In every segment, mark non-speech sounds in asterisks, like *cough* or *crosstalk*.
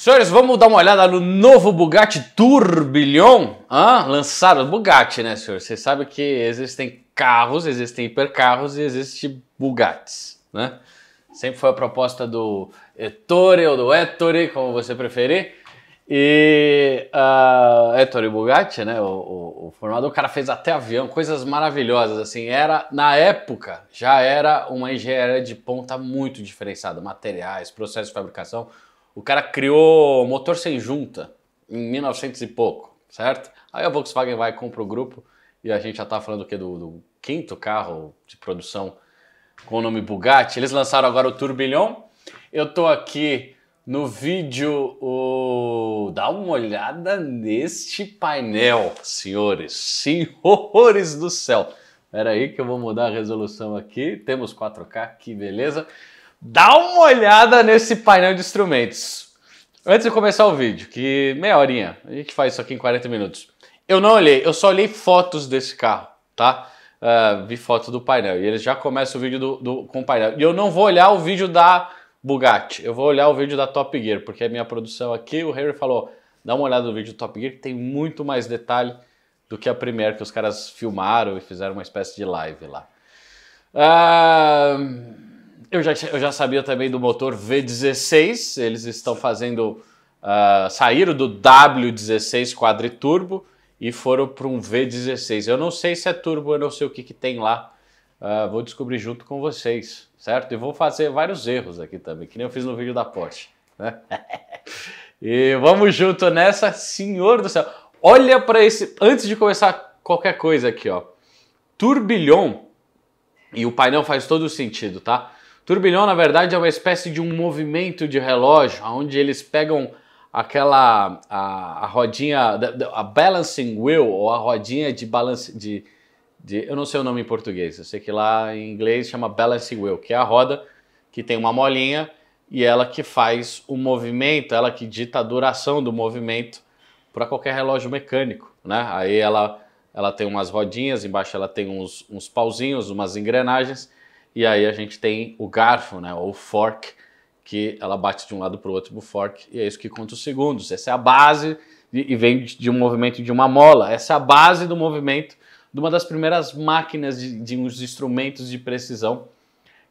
Senhores, vamos dar uma olhada no novo Bugatti Tourbillon, ah, lançado Bugatti, né, senhor? Você sabe que existem carros, existem hipercarros e existem Bugattis, né? Sempre foi a proposta do Ettore ou do Ettore, como você preferir. E uh, Ettore Bugatti, né, o, o, o formador, o cara fez até avião, coisas maravilhosas, assim. Era, na época, já era uma engenharia de ponta muito diferenciada, materiais, processo de fabricação o cara criou motor sem junta em 1900 e pouco, certo? Aí a Volkswagen vai compra o grupo e a gente já tá falando Do, do quinto carro de produção com o nome Bugatti. Eles lançaram agora o Turbilhão. Eu tô aqui no vídeo. dá uma olhada neste painel, senhores. Senhores do céu. Espera aí que eu vou mudar a resolução aqui. Temos 4K, que beleza. Dá uma olhada nesse painel de instrumentos. Antes de começar o vídeo, que meia horinha, a gente faz isso aqui em 40 minutos. Eu não olhei, eu só olhei fotos desse carro, tá? Uh, vi foto do painel e eles já começam o vídeo do, do, com o painel. E eu não vou olhar o vídeo da Bugatti, eu vou olhar o vídeo da Top Gear, porque a minha produção aqui, o Harry falou, dá uma olhada no vídeo do Top Gear, que tem muito mais detalhe do que a Premiere, que os caras filmaram e fizeram uma espécie de live lá. Uh... Eu já, eu já sabia também do motor V16, eles estão fazendo. Uh, saíram do W16 quadriturbo e foram para um V16. Eu não sei se é turbo, eu não sei o que, que tem lá. Uh, vou descobrir junto com vocês, certo? E vou fazer vários erros aqui também, que nem eu fiz no vídeo da Porsche. Né? *laughs* e vamos junto nessa, senhor do céu. Olha para esse, antes de começar qualquer coisa aqui, ó. Turbilhão, e o painel faz todo sentido, tá? Turbilhão, na verdade, é uma espécie de um movimento de relógio, onde eles pegam aquela a, a rodinha, a balancing wheel, ou a rodinha de balance, de, de, eu não sei o nome em português, eu sei que lá em inglês chama balancing wheel, que é a roda que tem uma molinha e ela que faz o movimento, ela que dita a duração do movimento para qualquer relógio mecânico, né? Aí ela, ela tem umas rodinhas, embaixo ela tem uns, uns pauzinhos, umas engrenagens, e aí a gente tem o garfo, né, ou fork, que ela bate de um lado para o outro o fork, e é isso que conta os segundos. Essa é a base, e vem de um movimento de uma mola, essa é a base do movimento de uma das primeiras máquinas de, de uns instrumentos de precisão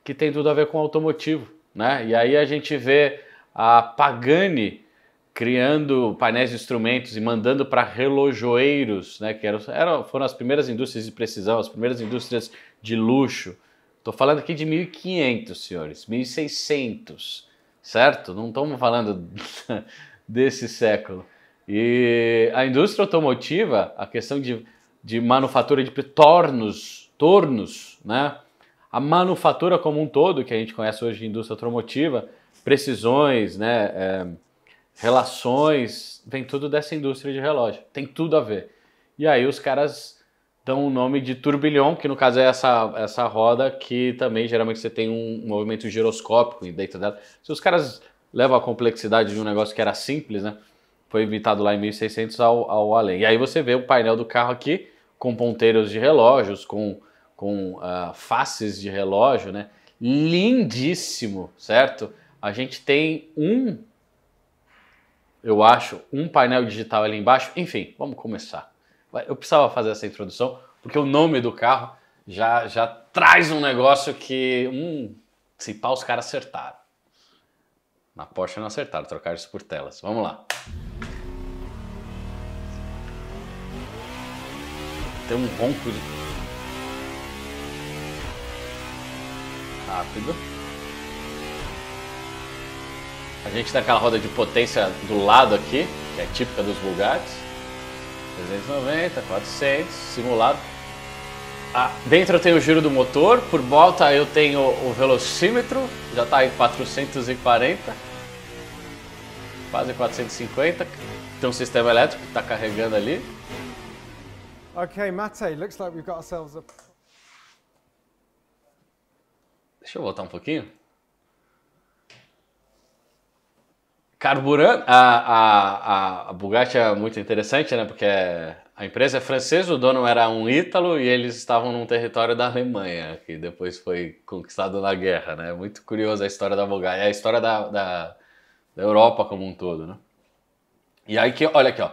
que tem tudo a ver com automotivo. Né? E aí a gente vê a Pagani criando painéis de instrumentos e mandando para relojoeiros, né? que eram, eram, foram as primeiras indústrias de precisão, as primeiras indústrias de luxo. Estou falando aqui de 1.500, senhores, 1.600, certo? Não estamos falando *laughs* desse século. E a indústria automotiva, a questão de, de manufatura de tornos, tornos, né? A manufatura como um todo, que a gente conhece hoje de indústria automotiva, precisões, né? É, relações, vem tudo dessa indústria de relógio. Tem tudo a ver. E aí os caras dão então, o nome de turbilhão, que no caso é essa, essa roda que também geralmente você tem um, movimento giroscópico dentro dela. Se os caras levam a complexidade de um negócio que era simples, né? Foi imitado lá em 1600 ao, ao além. E aí você vê o painel do carro aqui com ponteiros de relógios, com, com uh, faces de relógio, né? Lindíssimo, certo? A gente tem um, eu acho, um painel digital ali embaixo. Enfim, vamos começar. Eu precisava fazer essa introdução, porque o nome do carro já, já traz um negócio que. Hum, se pá, os caras acertaram. Na Porsche não acertaram, trocaram isso por telas. Vamos lá. Tem um ronco de... Rápido. A gente tem tá aquela roda de potência do lado aqui, que é típica dos Bugatti. 390, 400, simulado. Ah, dentro eu tenho o giro do motor, por volta eu tenho o velocímetro, já está em 440, quase 450. Tem um sistema elétrico que está carregando ali. Ok, Mate, looks like we've got ourselves a... Deixa eu voltar um pouquinho. Carburante, a, a, a Bugatti é muito interessante, né? Porque a empresa é francesa, o dono era um ítalo e eles estavam num território da Alemanha, que depois foi conquistado na guerra, né? Muito curiosa a história da Bugatti, a história da, da, da, Europa como um todo, né? E aí, que, olha aqui, ó,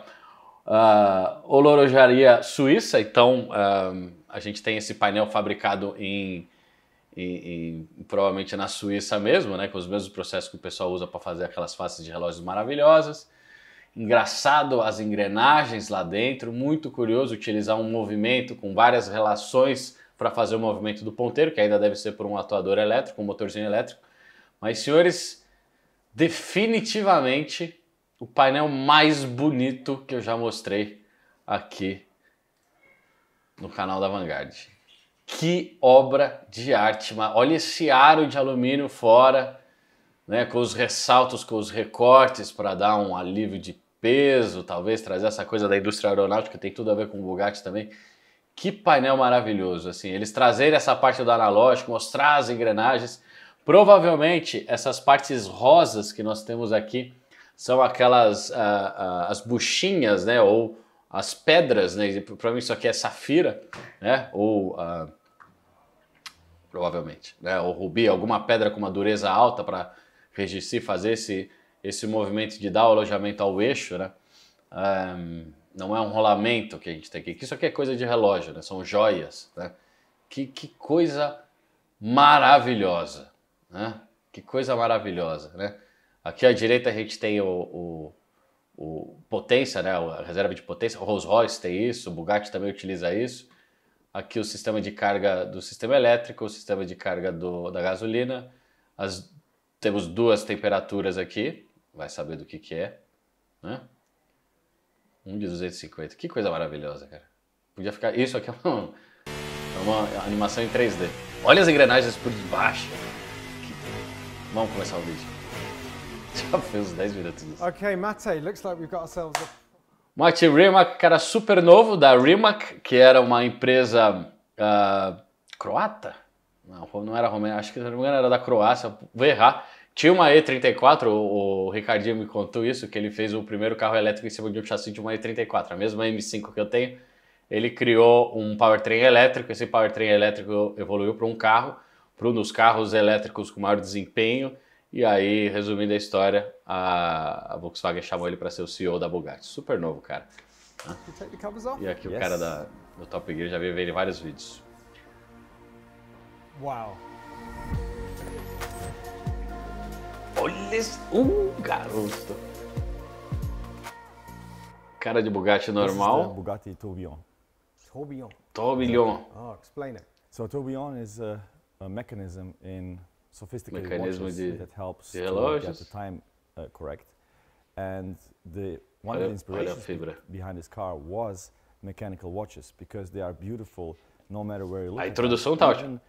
uh, Olorojaria Suíça, então uh, a gente tem esse painel fabricado em em, em, provavelmente na Suíça mesmo, né, com os mesmos processos que o pessoal usa para fazer aquelas faces de relógios maravilhosas. Engraçado as engrenagens lá dentro, muito curioso utilizar um movimento com várias relações para fazer o movimento do ponteiro, que ainda deve ser por um atuador elétrico, um motorzinho elétrico. Mas, senhores, definitivamente o painel mais bonito que eu já mostrei aqui no canal da Vanguard. Que obra de arte! Olha esse aro de alumínio fora, né, com os ressaltos, com os recortes para dar um alívio de peso, talvez trazer essa coisa da indústria aeronáutica, tem tudo a ver com o Bugatti também. Que painel maravilhoso, assim, eles trazerem essa parte do analógico, mostrar as engrenagens. Provavelmente essas partes rosas que nós temos aqui são aquelas ah, ah, as buchinhas, né, ou as pedras, né? mim isso aqui é safira, né? Ou ah, provavelmente, né? Ou rubi, alguma pedra com uma dureza alta para resistir, fazer esse esse movimento de dar o alojamento ao eixo, né? não é um rolamento que a gente tem aqui. Isso aqui é coisa de relógio, né? São joias, né? Que, que coisa maravilhosa, né? Que coisa maravilhosa, né? Aqui à direita a gente tem o, o o potência, né, a reserva de potência, o Rolls-Royce tem isso, o Bugatti também utiliza isso. Aqui o sistema de carga do sistema elétrico, o sistema de carga do, da gasolina. As, temos duas temperaturas aqui, vai saber do que que é, né? Um de 250, que coisa maravilhosa, cara. Podia ficar... Isso aqui é uma, é uma animação em 3D. Olha as engrenagens por debaixo. Vamos começar o vídeo. Já fez uns 10 minutos Ok, Mate, looks like we've got ourselves a... Mate Rimac, cara super novo da Rimac, que era uma empresa uh, croata? Não, não era romena, acho que era da Croácia, vou errar. Tinha uma E34, o, o Ricardinho me contou isso, que ele fez o primeiro carro elétrico em cima de um chassi de uma E34, a mesma M5 que eu tenho. Ele criou um powertrain elétrico, esse powertrain elétrico evoluiu para um carro, para um dos carros elétricos com maior desempenho, e aí, resumindo a história, a, a Volkswagen chamou ele para ser o CEO da Bugatti. Super novo, cara. E aqui yes. o cara da, do Top Gear já viu ele ele vários vídeos. Uau! Olha um garoto! Cara de Bugatti normal. Bugatti Tourbillon. Tourbillon. Tourbillon. Oh, explain it. So Tourbillon is a, a mechanism in sophisticated Mechanism watches that helps to get the time uh, correct. And the one of the inspirations behind this car was mechanical watches because they are beautiful no matter where you look. A introdução tá ótima.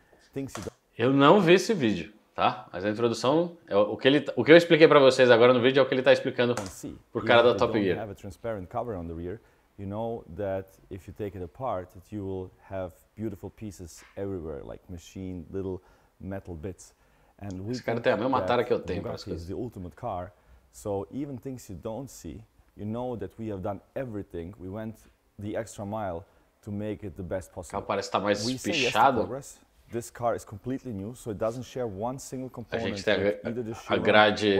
Eu não vi esse vídeo, tá? Mas a introdução, é o, que ele, o que eu expliquei para vocês agora no vídeo é o que ele está explicando pro cara da Top Gear. Have a transparent cover on the rear. You know that if you take it apart, you will have beautiful pieces everywhere, like machine, little metal bits. And Esse cara tem a mesma tara que eu tenho. Bugatti is the ultimate car. So even things you don't see, you know that we have done everything. We went the extra mile to make it the best possible. O carro parece estar tá mais we Yes This car is completely new, so it doesn't share one single component. A gente tem a, either a grade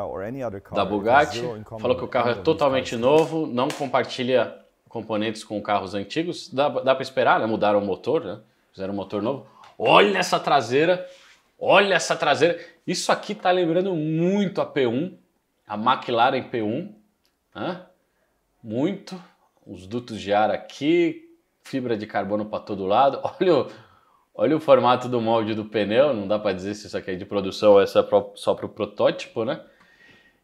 or any other car. da Bugatti. Falou que o carro é totalmente novo, não compartilha componentes com carros antigos. Dá, dá para esperar, né? Mudaram o motor, né? Fizeram um motor novo. Olha essa traseira Olha essa traseira. Isso aqui está lembrando muito a P1, a McLaren P1. Né? Muito. Os dutos de ar aqui, fibra de carbono para todo lado. *laughs* Olha o, olha o formato do molde do pneu. Não dá para dizer se isso aqui é de produção ou é só para o protótipo, né?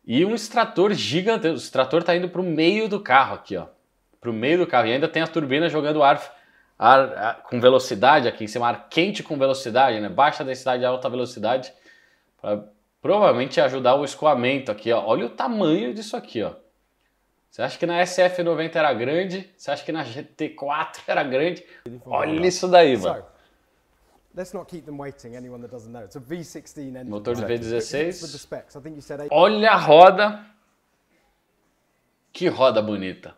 E um extrator gigantesco. O extrator está indo para o meio do carro aqui, ó. Para o meio do carro. E ainda tem a turbina jogando ar ar, com velocidade aqui em cima, ar quente com velocidade, né? Baixa densidade, alta velocidade, para provavelmente ajudar o escoamento aqui, ó. Olha o tamanho disso aqui, ó. Você acha que na SF90 era grande? Você acha que na GT4 era grande? Olha isso daí, mano. Motor de V16. Olha a roda. Que roda bonita.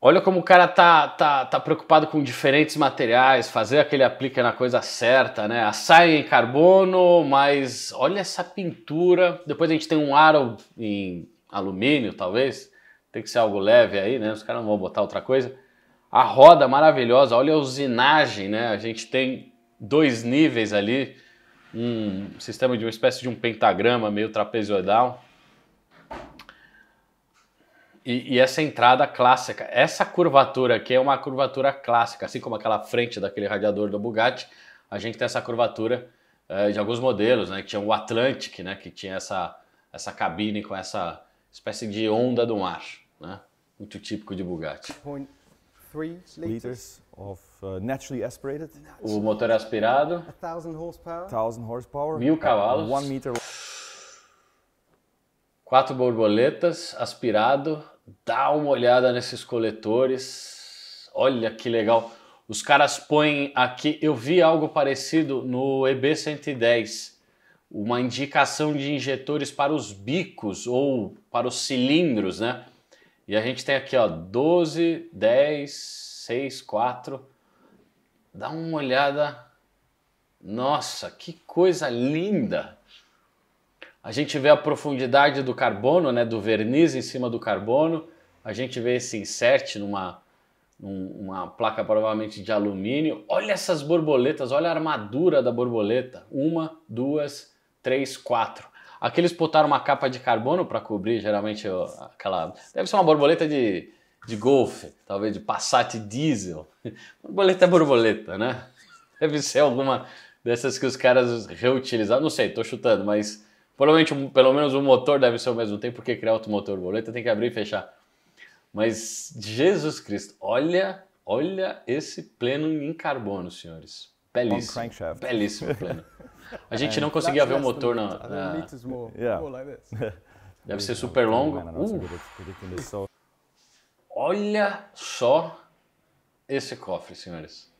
Olha como o cara tá, tá, tá preocupado com diferentes materiais, fazer aquele aplique na coisa certa, né? saia em carbono, mas olha essa pintura. Depois a gente tem um aro em alumínio, talvez. Tem que ser algo leve aí, né? Os caras não vão botar outra coisa. A roda maravilhosa, olha a usinagem, né? A gente tem dois níveis ali, um sistema de uma espécie de um pentagrama meio trapezoidal. E, e, essa entrada clássica, essa curvatura aqui é uma curvatura clássica, assim como aquela frente daquele radiador do Bugatti, a gente tem essa curvatura eh, de alguns modelos, né? Que tinha o Atlantic, né? Que tinha essa, essa cabine com essa espécie de onda do mar, né? Muito típico de Bugatti. 3 liters of uh, naturally aspirated. O motor é aspirado. 1000 horsepower. 1000 Mil cavalos. 1 meter. Quatro borboletas aspirado Dá uma olhada nesses coletores. Olha que legal. Os caras põem aqui, eu vi algo parecido no EB110, uma indicação de injetores para os bicos ou para os cilindros, né? E a gente tem aqui, ó, 12, 10, 6, 4. Dá uma olhada. Nossa, que coisa linda! a gente vê a profundidade do carbono, né, do verniz em cima do carbono, a gente vê esse insert numa numa placa provavelmente de alumínio. Olha essas borboletas, olha a armadura da borboleta. Uma, duas, três, quatro. Aqui eles botaram uma capa de carbono para cobrir, geralmente aquela. Deve ser uma borboleta de, de golfe, talvez de Passat diesel. *laughs* Borboleta é borboleta, né? *laughs* Deve ser alguma dessas que os caras reutilizaram. Não sei, estou chutando, mas Provavelmente, pelo menos o motor deve ser o mesmo. tempo porque criar outro motor. Boleta tem que abrir e fechar. Mas, Jesus Cristo, olha, olha esse pleno em carbono, senhores. Belíssimo. Belíssimo pleno. A gente é. não conseguia ver o motor na. na... *laughs* *laughs* Deve ser super longo. Uh. Olha só esse cofre, senhores.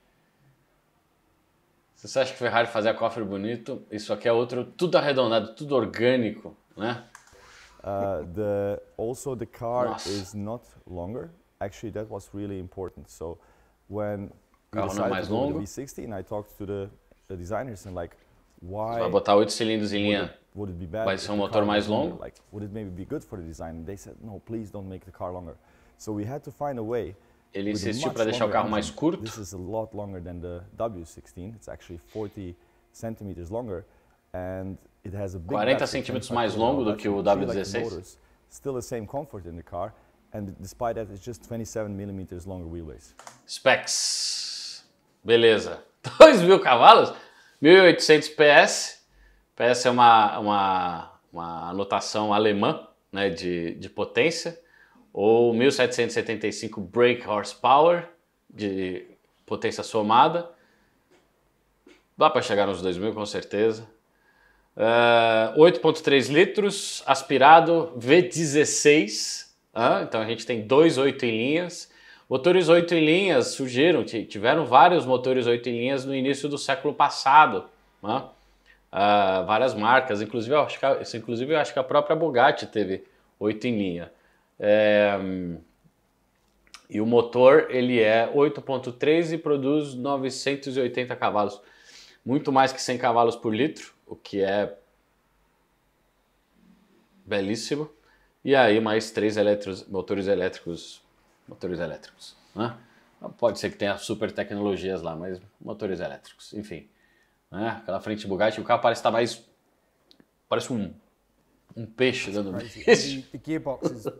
Se você acha que Ferrari fazer cofre bonito, isso aqui é outro, tudo arredondado, tudo orgânico, né? Uh, the also the car Nossa. is not longer. Actually, that was really important. So when we é decided to do the V60, and I talked to the, the designers and like, why? Vai botar oito cilindros em linha. Would it, be bad Vai ser um motor mais longo. Like, would it maybe be good for the design? And they said, no, please don't make the car longer. So we had to find a way ele insistiu para deixar o carro mais curto. This is a lot longer than the W16. It's actually 40 centimeters longer and it has a big 40 centímetros mais longo do que o W16. Still the same comfort in the car and despite that it's just 27 millimeters longer wheelbase. Specs. Beleza. 2000 *laughs* cavalos, 1800 PS. PS é uma uma uma anotação alemã, né, de, de potência ou 1775 brake horsepower de potência somada. Dá para chegar nos 2000 com certeza. É, uh, 8.3 litros, aspirado V16, uh, então a gente tem dois 8 em linhas. Motores 8 em linhas surgiram, tiveram vários motores 8 em linhas no início do século passado. Uh, várias marcas, inclusive eu, acho que, inclusive eu acho que a própria Bugatti teve 8 em linha. É, e o motor ele é 8.3 e produz 980 cavalos, muito mais que 100 cavalos por litro, o que é belíssimo. E aí mais três eletros, motores elétricos, motores elétricos, né? Pode ser que tenha super tecnologias lá, mas motores elétricos, enfim. Né? Aquela frente Bugatti, o carro parece estar tá mais parece um um peixe dando um peixe. The, gearbox is at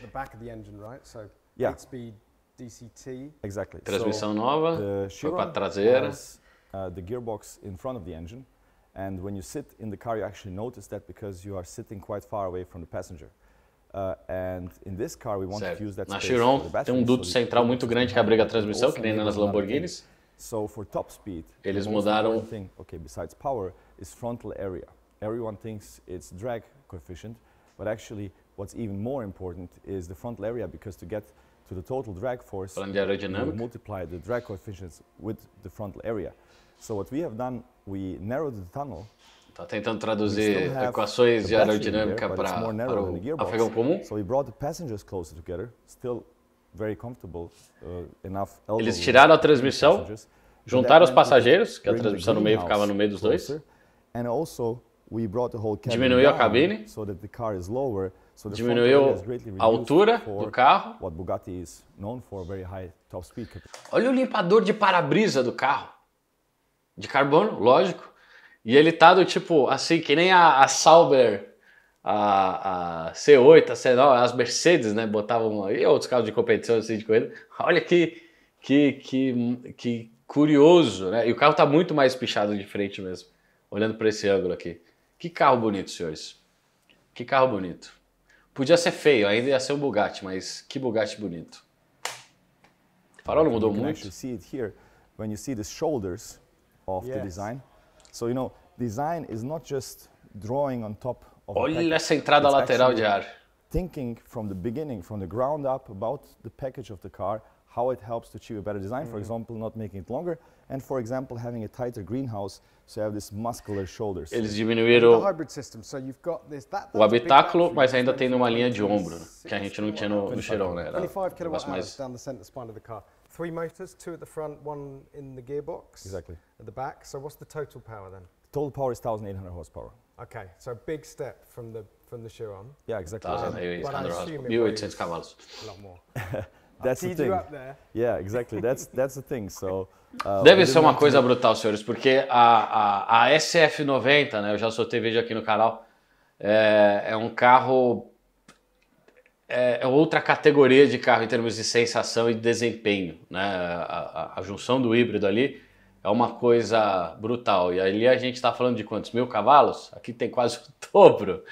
the back of the engine, right? So yeah. speed DCT. Exactly. Transmissão so, nova, foi para a traseira. Has, uh, the gearbox in front of the engine. And when you sit in the car, you actually notice that because you are sitting quite far away from the passenger. Uh, and in this car, we want certo. to use that Na Chiron tem um duto central muito grande que abriga a transmissão, que nem nas Lamborghinis. So for top speed, eles mudaram. Thing, okay, besides power, is frontal area. Everyone thinks it's drag, coefficient, but actually what's even more important is the frontal area because to get to the total drag force, we multiply the drag coefficients with the frontal area. So what we have done, we narrowed the tunnel Tá tentando traduzir equações de aerodinâmica para, para afegão comum. So we brought the passengers closer together, still very comfortable, uh, enough Eles tiraram a transmissão, juntaram os passageiros, que a transmissão no meio ficava no meio dos dois. And also Diminuiu a cabine. Diminuiu a altura do carro. Olha o limpador de para-brisa do carro. De carbono, lógico. E ele tá do tipo, assim, que nem a, a Sauber, a, a C8, a C9, as Mercedes, né? Botavam. E outros carros de competição assim de corrida. Olha que, que, que, que curioso, né? E o carro tá muito mais pichado de frente mesmo. Olhando para esse ângulo aqui. Que carro bonito, senhores. Que carro bonito. Podia ser feio, ainda ia ser um Bugatti, mas que Bugatti bonito. farol não mudou muito. You see it here when you shoulders yes. design. design drawing on top of Olha essa entrada It's lateral de ar. Thinking from the beginning, from the ground up about the package of the car, how it helps to achieve a better design, mm -hmm. for mm-hmm. example, not making it longer, and for example having a tighter greenhouse so you have this muscular shoulders. Eles diminuíram o habitáculo, mas ainda tem uma linha de ombro, que a gente não tinha no, no Chiron, né? Era Twenty-five um mais... down the center spine of the car. Three motors, two at the front, one in the gearbox. Exactly. At the back. So what's the total power then? Total power is 1,800 horsepower. Okay, so big step from the from the Chiron. Yeah, exactly. 1,800 horsepower. 1,800 cavalos. A lot more. *laughs* that's the thing. Yeah, exactly. That's that's the thing. So uh, *laughs* Deve ser uma coisa brutal, senhores, porque a, a, a SF90, né? Eu já soltei vídeo aqui no canal. É, é um carro é, é, outra categoria de carro em termos de sensação e desempenho, né? A, a, a junção do híbrido ali é uma coisa brutal. E ali a gente está falando de quantos mil cavalos? Aqui tem quase o dobro.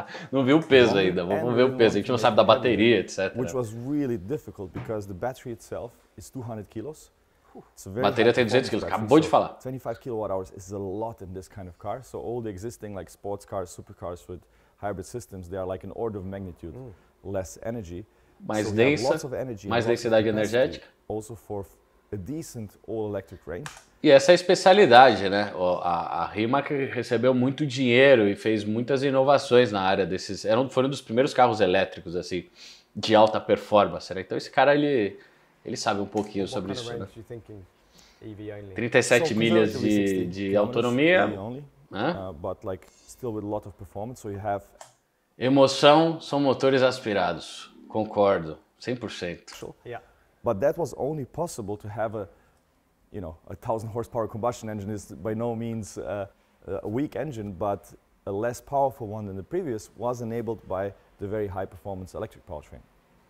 *laughs* não viu o peso ainda, vamos ver o peso. A gente não sabe da bateria, etc. Which was really difficult because the battery itself is 200 kilos. Bateria tem 200 kg, acabou de falar. 25 kWh is a lot in this kind of car. So all the existing like sports cars, supercars with hybrid systems, they are like an order of magnitude hum. less energy. Mais densa, mais densidade energética. Also for a decent all electric range. E essa é a especialidade, né? A, a Rimac recebeu muito dinheiro e fez muitas inovações na área desses. Era um, foi um dos primeiros carros elétricos, assim, de alta performance, né? Então esse cara, ele, ele sabe um pouquinho sobre isso, né? 37 milhas de, de autonomia. Né? Emoção são motores aspirados. Concordo, 100%. Yeah. But that was only possible to have a you know, a thousand horsepower combustion engine is by no means uh, a weak engine, but a less powerful one than the previous was enabled by the very high performance electric powertrain.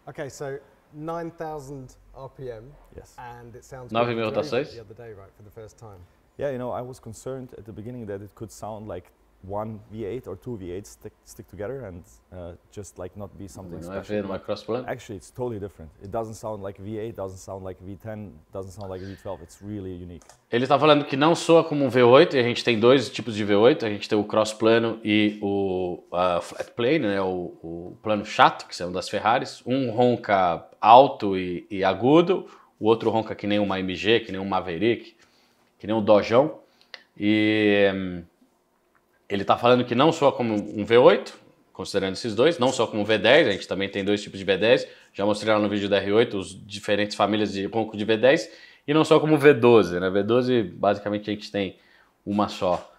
Okay, so 9,000 RPM. Yes. And it sounds. 9,000 like The other day, right, for the first time. Yeah, you know, I was concerned at the beginning that it could sound like one V8 or two V8s stick, stick together and uh, just like not be something no, é special. Actually, actually, it's totally different. It doesn't sound like V8, doesn't sound like V10, doesn't sound like V12. It's really unique. Ele está falando que não soa como um V8 e a gente tem dois tipos de V8. A gente tem o cross plano e o uh, flat plane, né? O, o, plano chato, que são das Ferraris. Um ronca alto e, e agudo, o outro ronca que nem uma MG, que nem um Maverick, que nem um Dojão. E... Um, ele está falando que não só como um V8, considerando esses dois, não só como V10, a gente também tem dois tipos de V10, já mostrei lá no vídeo da R8 os diferentes famílias de ronco de V10, e não só como V12, né? V12 basicamente a gente tem uma só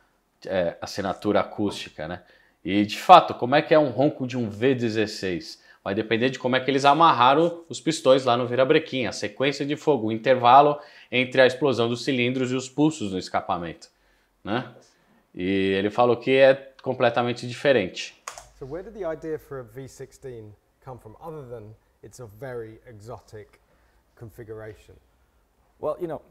é, assinatura acústica, né? E de fato, como é que é um ronco de um V16? Vai depender de como é que eles amarraram os pistões lá no virabrequim, a sequência de fogo, o intervalo entre a explosão dos cilindros e os pulsos no escapamento, né? E ele falou que é completamente diferente. So where did the idea for a V16 come from other than it's a very exotic configuration? Well, you know,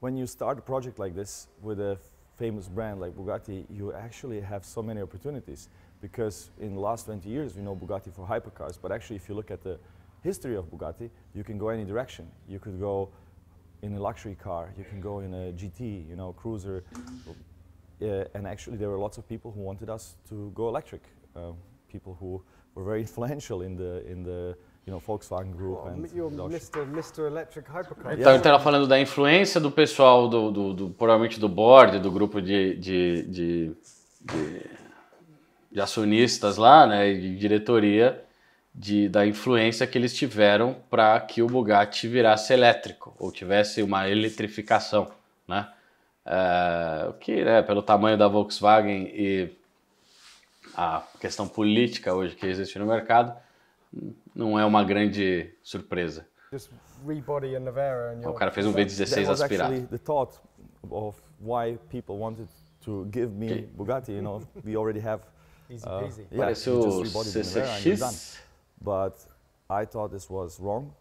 when you start a project like this with a famous brand like Bugatti, you actually have so many opportunities because in the last 20 years we know Bugatti for hypercars, but actually if you look at the history of Bugatti, you can go any direction. You could go in a luxury car, you can go in a GT, you know, cruiser, uh, and actually there were lots of people who wanted us to go electric. Um, people who were very influential in the in the you know Volkswagen Group oh, and Mr. Mr. Electric Hypercar. Então yeah. Então, estava tá falando da influência do pessoal do, do, do provavelmente do board do grupo de, de, de, de, de acionistas lá, né, de diretoria. De, da influência que eles tiveram para que o Bugatti virasse elétrico ou tivesse uma eletrificação, né? É, o que, né, pelo tamanho da Volkswagen e a questão política hoje que existe no mercado, não é uma grande surpresa. O cara fez um V16 aspirado. Of why people wanted to give me okay. Bugatti, you know, we already have. Easy uh, Yeah, o CCX. But I thought this was wrong,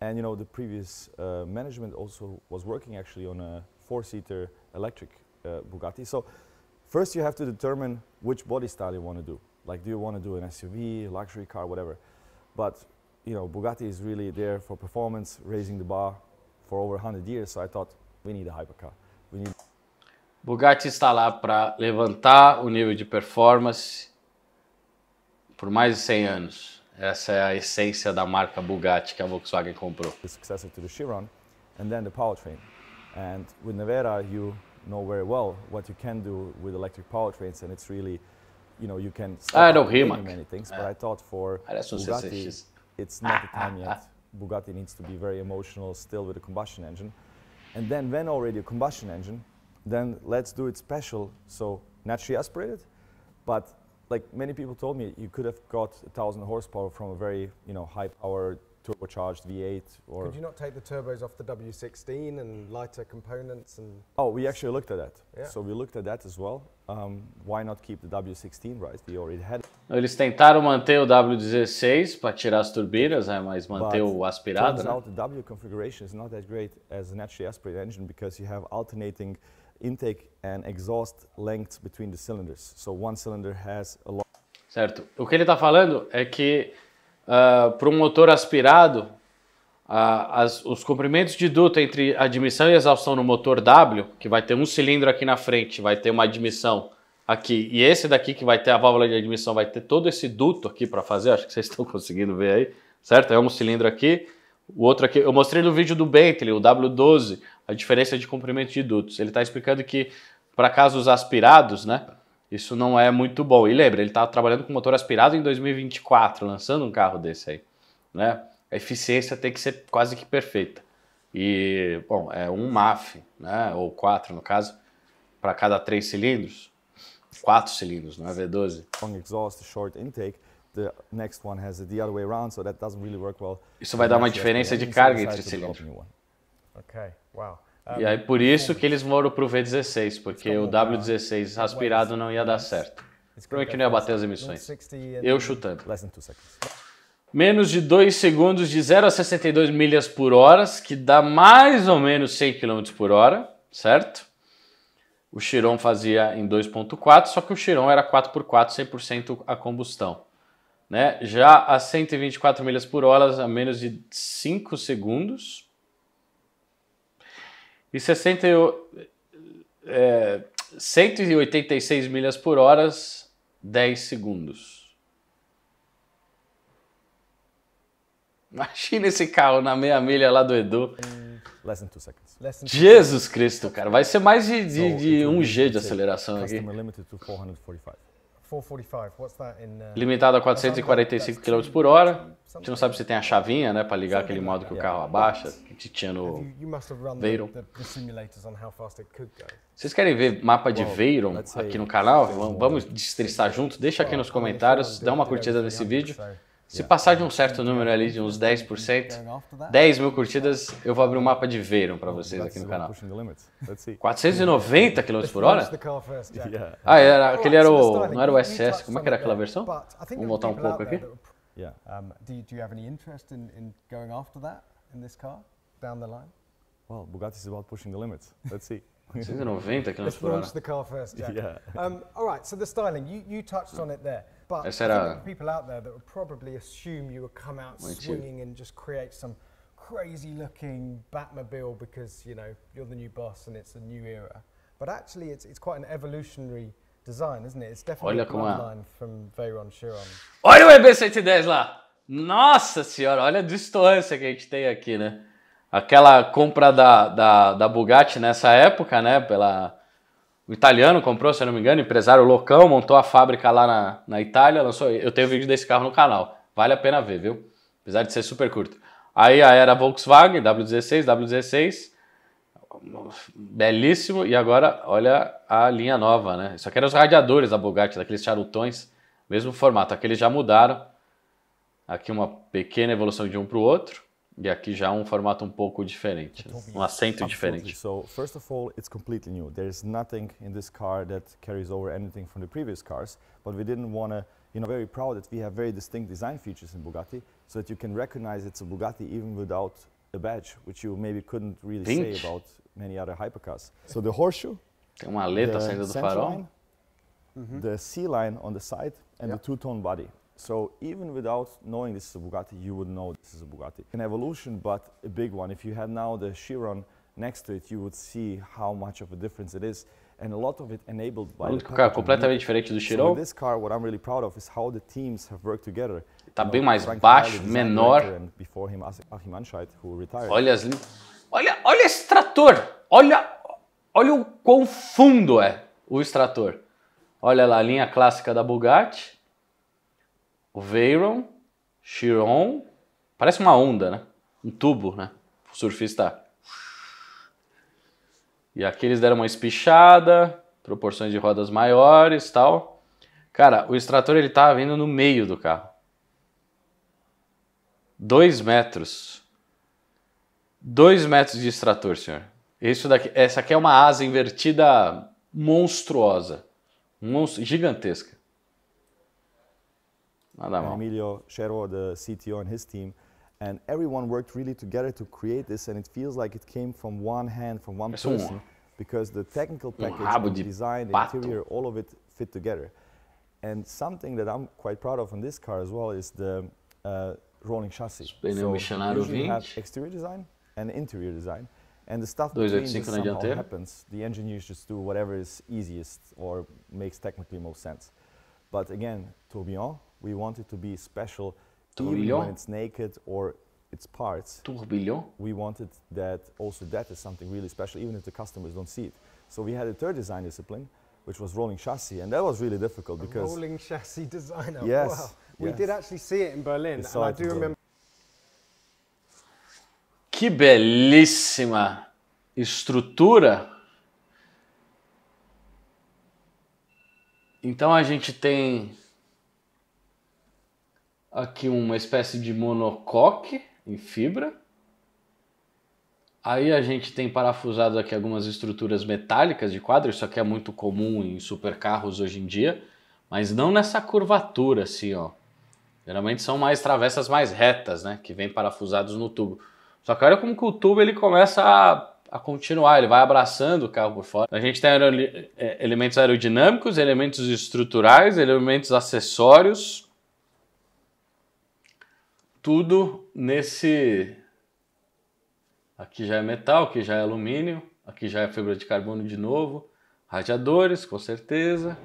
and you know the previous uh, management also was working actually on a four-seater electric uh, Bugatti. So first you have to determine which body style you want to do. Like, do you want to do an SUV, luxury car, whatever? But you know, Bugatti is really there for performance, raising the bar for over 100 years. So I thought we need a hypercar. We need Bugatti está lá para levantar o nível de performance por mais de 100 anos. Essa é a essência da marca Bugatti que a Volkswagen comprou. The successor to the Chiron and then the powertrain. And with Nevera you know very well what you can do with electric powertrains, and it's really, you know, you can I don't hear many, many things. But I thought for ah, Bugatti, it's not the *laughs* time yet. Bugatti needs to be very emotional still with a combustion engine, and then when already a combustion engine, then let's do it special. So naturally aspirated, but like many people told me, you could have got a thousand horsepower from a very you know high powered turbocharged V8 or. Could you not take the turbos off the W16 and lighter components and? Oh, we actually looked at that. Yeah. So we looked at that as well. Um, why not keep the W16, right? We already had. Eles tentaram manter o W16 para tirar as turbinas, né? mas manter but o aspirado. Turns né? out the W configuration is not that great as an naturally aspirated engine because you have alternating intake and exhaust lengths between the cylinders. So one cylinder has a lot. Certo. O que ele está falando é que uh, ah, para um motor aspirado, uh, as, os comprimentos de duto entre admissão e exaustão no motor W, que vai ter um cilindro aqui na frente, vai ter uma admissão aqui, e esse daqui que vai ter a válvula de admissão, vai ter todo esse duto aqui para fazer, acho que vocês *laughs* estão conseguindo ver aí, certo? É um cilindro aqui, o outro aqui, eu mostrei no vídeo do Bentley, o W12, a diferença de comprimento de dutos. Ele está explicando que para casos aspirados, né, isso não é muito bom. E lembra, ele está trabalhando com motor aspirado em 2024, lançando um carro desse aí. Né? A eficiência tem que ser quase que perfeita. E, bom, é um MAF, né? ou quatro no caso, para cada três cilindros. Quatro cilindros, não é V12. Long exhaust, short intake. The next one has the other way around, so that doesn't really work well. Isso vai dar uma diferença de carga entre cilindros. Ok, wow. E aí por isso que eles foram pro V16, tá porque o W16 aspirado não ia dar certo. é que não ia bater as emissões. Eu chutando. Menos de 2 segundos de 0 a 62 milhas por hora, que dá mais ou menos 100 km por hora, certo? O Chiron fazia em 2.4, só que o Chiron era 4x4, 100% a combustão. Né? Já a 124 milhas por hora, a menos de 5 segundos, e 60, é, 186 milhas por hora, 10 segundos. Imagina esse carro na meia milha lá do Edu. É, less than two seconds. Less than two Jesus Cristo, cara. Vai ser mais de, de, de 1G de aceleração aqui. 445. Uh, limitado a 445 km por hora. A gente não sabe se tem a chavinha, né, para ligar aquele modo que o carro abaixa, que tinha no Veyron. Vocês querem ver mapa de Veyron aqui no canal? Vamos destriçar junto? Deixa aqui nos comentários, dá uma curtida nesse vídeo. Se passar de um certo número ali, de uns 10%, 10 mil curtidas, eu vou abrir um mapa de Veyron para vocês aqui no canal. 490 km por hora? Ah, era, aquele era o, não era o SS, como é que era aquela versão? Vamos voltar um pouco aqui. Yeah. Um, do, you, do you have any interest in, in going after that Well, Bugatti is about pushing the limits. *laughs* Let's see. 190 km per hour. Let's launch the car first, Jack. Yeah. Um, all right, so the styling, you, you touched on it there. But Essa era... people out there that would probably assume you would come out Muito swinging and just create some crazy looking Batmobile because, you know, you're the new boss and it's a new era. But actually it's, it's quite an evolutionary design, isn't it? It's definitely olha como é. from Veyron Chiron. Olha o EB110 lá. Nossa senhora, olha a distância que a gente tem aqui, né? Aquela compra da, da, da Bugatti nessa época, né, pela o italiano comprou, se eu não me engano, empresário loucão, montou a fábrica lá na, na Itália, lançou. Eu tenho vídeo desse carro no canal, vale a pena ver, viu? Apesar de ser super curto. Aí a era Volkswagen, W16, W16, belíssimo. E agora, olha a linha nova, né? Isso aqui eram os radiadores da Bugatti, daqueles charutões, mesmo formato. Aqueles já mudaram. Aqui uma pequena evolução de um para o outro. E aqui já é um formato um pouco diferente, um acento diferente. So, first of all, it's completely new. There's nothing in this car that carries over anything from the previous cars, but we didn't want to, you know, very proud that we have very distinct design features in Bugatti, so that you can recognize it's a Bugatti even without a badge, which you maybe couldn't really Pink. say about many other hypercars. So the horseshoe, Tem uma aleta saindo do farol. Line, uh uhum. -huh. The C-line on the side and yep. the two-tone body. So even without knowing this is a Bugatti, you would know this is a Bugatti. An evolution, but a big one. If you had now the Chiron next to it, you would see how much of a difference it is. And a lot of it enabled by Muito cara, completamente diferente do Chiron. So this car, what I'm really proud of is how the teams have worked together. Tá you bem know, mais Frank baixo, Tyler, menor. before him, Achim Anscheit, who retired. Olha, as olha, olha esse trator. Olha, olha o quão fundo é o extrator. Olha lá a linha clássica da Bugatti. o Veyron, Chiron, parece uma onda, né? Um tubo, né? O surfista. E aqui eles deram uma espichada, proporções de rodas maiores, tal. Cara, o extrator ele tava tá vindo no meio do carro. Dois metros. Dois metros de extrator, senhor. Isso daqui, essa aqui é uma asa invertida monstruosa. Monstru gigantesca. and Emilio Chero, the CTO, and his team. And everyone worked really together to create this, and it feels like it came from one hand, from one person, because the technical package, the design, the interior, all of it fit together. And something that I'm quite proud of on this car as well is the uh, rolling chassis. So usually have exterior design and interior design. And the stuff between somehow happens. The engineers just do whatever is easiest or makes technically most sense. But again, tourbillon, we want it to be special, even when it's naked or its parts. We wanted that also that is something really special, even if the customers don't see it. So we had a third design discipline, which was rolling chassis, and that was really difficult a because rolling chassis designer. Yes, wow. we did actually see it in Berlin, and I do remember. Que belíssima estrutura! Então a gente tem aqui uma espécie de monocoque em fibra. Aí a gente tem parafusado aqui algumas estruturas metálicas de quadro, isso aqui é muito comum em supercarros hoje em dia, mas não nessa curvatura assim, ó. Geralmente são mais travessas mais retas, né, que vêm parafusados no tubo. Só que olha como que o tubo ele começa a, a continuar, ele vai abraçando o carro por fora. A gente tem é, elementos aerodinâmicos, elementos estruturais, elementos acessórios, tudo nesse. Aqui já é metal, aqui já é alumínio, aqui já é fibra de carbono de novo. Radiadores, com certeza.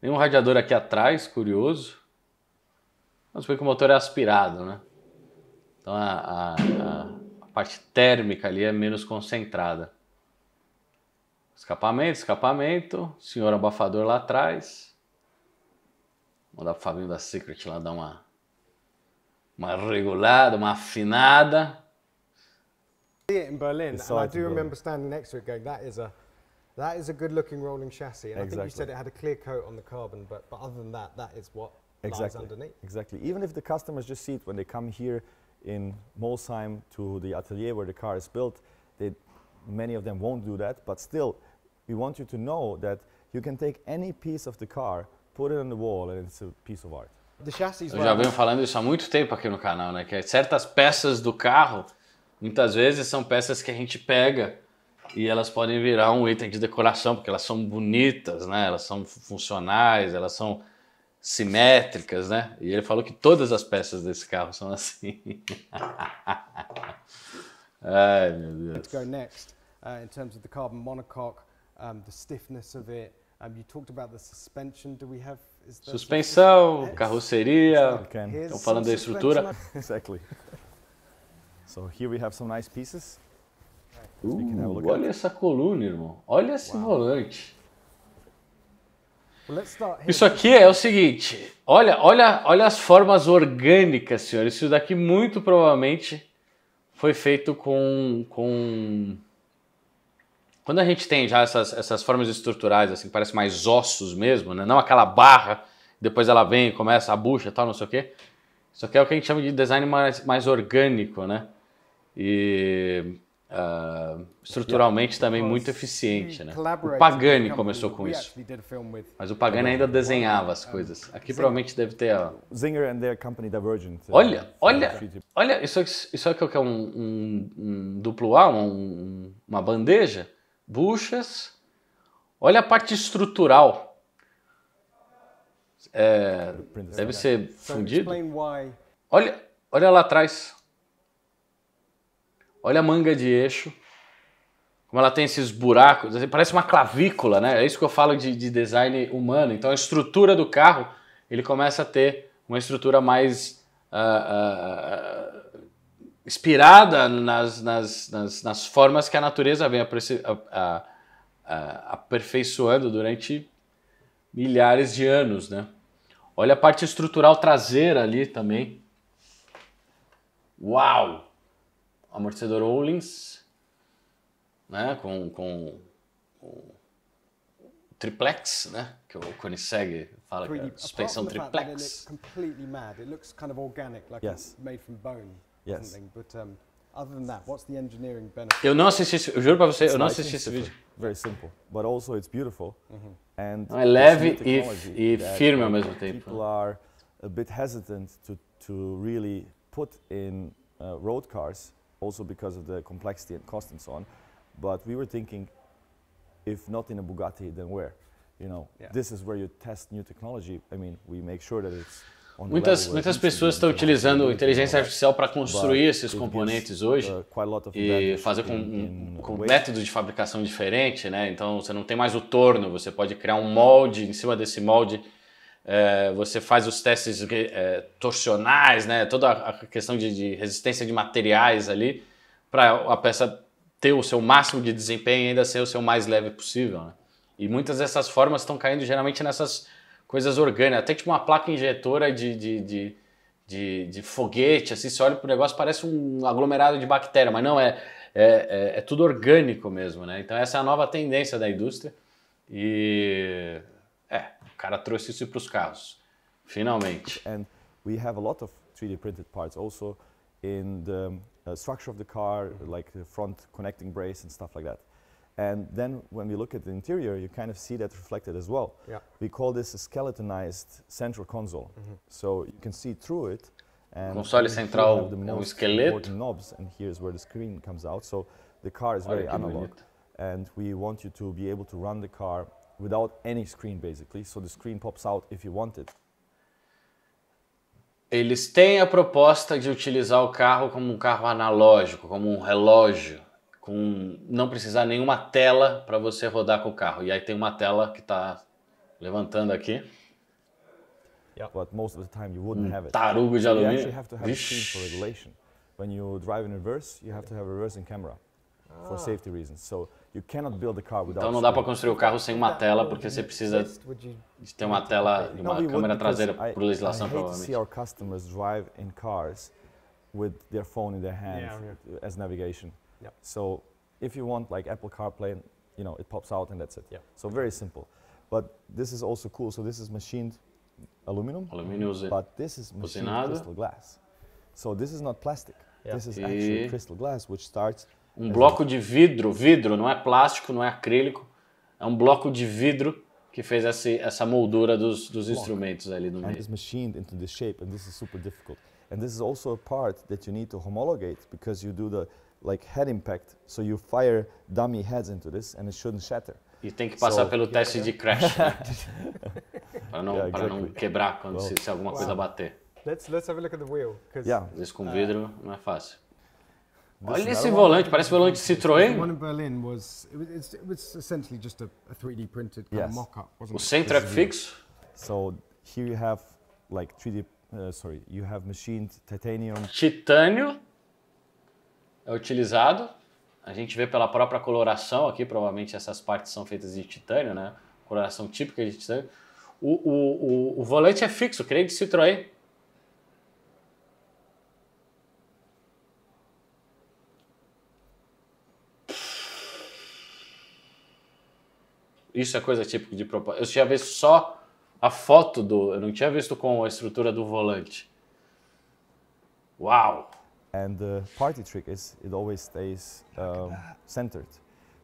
Tem um radiador aqui atrás, curioso. Mas foi que o motor é aspirado, né? Então a, a, a parte térmica ali é menos concentrada. Escapamento, escapamento. Senhor abafador lá atrás. Vou dar pro Fabinho da Secret lá dar uma Uma regulada, uma afinada. See it in Berlin, and I do remember standing next to it going, that is a, that is a good looking rolling chassis. And exactly. I think you said it had a clear coat on the carbon, but, but other than that, that is what exactly. lies underneath. Exactly. Even if the customers just see it when they come here in Molsheim to the atelier where the car is built, they, many of them won't do that, but still, we want you to know that you can take any piece of the car, put it on the wall, and it's a piece of art. Eu já venho falando isso há muito tempo aqui no canal, né? Que certas peças do carro, muitas vezes são peças que a gente pega e elas podem virar um item de decoração, porque elas são bonitas, né? Elas são funcionais, elas são simétricas, né? E ele falou que todas as peças desse carro são assim. *laughs* Ai, meu Deus. Vamos next, uh, in terms carbon monocoque, um, stiffness of it, Você falou sobre a suspensão. Do we have Suspensão, carroceria. Estão falando da estrutura. Exactly. So here we have some nice pieces. Uh, olha essa coluna, irmão. Olha esse wow. volante. Isso aqui é o seguinte. Olha, olha, olha as formas orgânicas, senhores. Isso daqui muito provavelmente foi feito com, com quando a gente tem já essas, essas formas estruturais, assim, que parece mais ossos mesmo, né? não aquela barra, depois ela vem, começa a bucha tal, não sei o quê. Isso aqui é o que a gente chama de design mais, mais orgânico, né? E uh, estruturalmente também muito eficiente, né? O Pagani começou com isso. Mas o Pagani ainda desenhava as coisas. Aqui provavelmente deve ter a... Zinger and their company Divergent. Uh, olha, olha, olha, isso, é, isso aqui é, é um, um, um duplo A, um, uma bandeja buchas. Olha a parte estrutural. É, deve ser fundido. Olha, olha lá atrás. Olha a manga de eixo. Como ela tem esses buracos, assim, parece uma clavícula, né? É isso que eu falo de, de design humano. Então a estrutura do carro, ele começa a ter uma estrutura mais uh, uh, inspirada nas, nas, nas, nas, formas que a natureza vem a, a, aperfeiçoando durante milhares de anos, né? Olha a parte estrutural traseira ali também. Uau! Amortecedor Owlings, né? Com, com, com triplex, né? Que o Koenigsegg fala que é suspensão triplex. It's completely mad. It looks kind of organic, like yes. made from bone. Yes. Something. But um, other than that, what's the engineering benefit? Very simple, but also it's beautiful. Mm -hmm. And it. If if firm at the same time. People are a bit hesitant to to really put in uh, road cars, also because of the complexity and cost and so on. But we were thinking, if not in a Bugatti, then where? You know, yeah. this is where you test new technology. I mean, we make sure that it's Muitas, muitas pessoas estão utilizando inteligência artificial para construir esses componentes hoje uh, e fazer com um, com método de fabricação diferente, né? Então você não tem mais o torno, você pode criar um molde, em cima desse molde é, você faz os testes é, né? Toda a questão de, de resistência de materiais ali para a peça ter o seu máximo de desempenho e ainda ser o seu mais leve possível, né? E muitas dessas formas estão caindo geralmente nessas coisas orgânicas, até tipo uma placa injetora de, de, de, de, de foguete, assim, você olha pro negócio, parece um aglomerado de bactéria, mas não, é, é, é, é tudo orgânico mesmo, né? Então essa é a nova tendência da indústria e é, o cara trouxe isso para os carros, finalmente. And we have a lot of 3D printed parts also in the uh, structure of the car, like the front connecting brace and stuff like that. And then when we look at the interior, you kind of see that reflected as well. Yeah. We call this a skeletonized central console. Mm -hmm. So you can see through it. And Console central, skeleton? esqueleto. knobs, and here's where the screen comes out. So the car is oh, very analog. And we want you to be able to run the car without any screen, basically. So the screen pops out if you want it. Eles têm a proposta de utilizar o carro como um carro analógico, como um relógio. com não precisar nenhuma tela para você rodar com o carro. E aí tem uma tela que está levantando aqui. um Tarugo de alumínio. When you drive in reverse, you have to have a reversing camera for ah. safety reasons. So you cannot build car without. Então não dá para construir o carro sem uma tela porque você precisa de ter uma tela e uma câmera traseira por legislação provavelmente. I see our customers drive in cars with their phone in their hand as navigation. Yep. So if you want like Apple CarPlay, you know, it pops out and that's it. Yep. So very simple. But this is also cool. So this is machined aluminum. Aluminum. But this is machined cocinado. crystal glass. So this is not plastic. Yep. This is actually crystal glass, which starts. Um bloco de vidro, vidro, não é plástico, não é acrílico, é um bloco de vidro que fez essa, essa moldura dos, dos instrumentos ali no meio. And it's machined into this shape, and this is super difficult. And this is also a part that you need to homologate because you do the like head impact. So you fire dummy heads into this and it shouldn't shatter. E tem que passar so, pelo *laughs* yeah, teste yeah. de crash, né? para não, yeah, exactly. não quebrar quando well, se, se, alguma wow. coisa bater. Let's, let's have a look at the wheel. Yeah. Às vezes com vidro uh, não é fácil. Olha esse volante, parece volante Citroën. The one in Berlin was it was, it was essentially just a, a 3D printed yes. mock-up, wasn't o it? O centro é fixo. So here you have like 3D, uh, sorry, you have machined titanium. Titânio é utilizado. A gente vê pela própria coloração aqui, provavelmente essas partes são feitas de titânio, né? Coloração típica de titânio. O, o, o, o volante é fixo, creio de Citroën. Isso é coisa típica de propósito. Eu tinha visto só a foto do. Eu não tinha visto com a estrutura do volante. Uau! And the party trick is it always stays um, centered.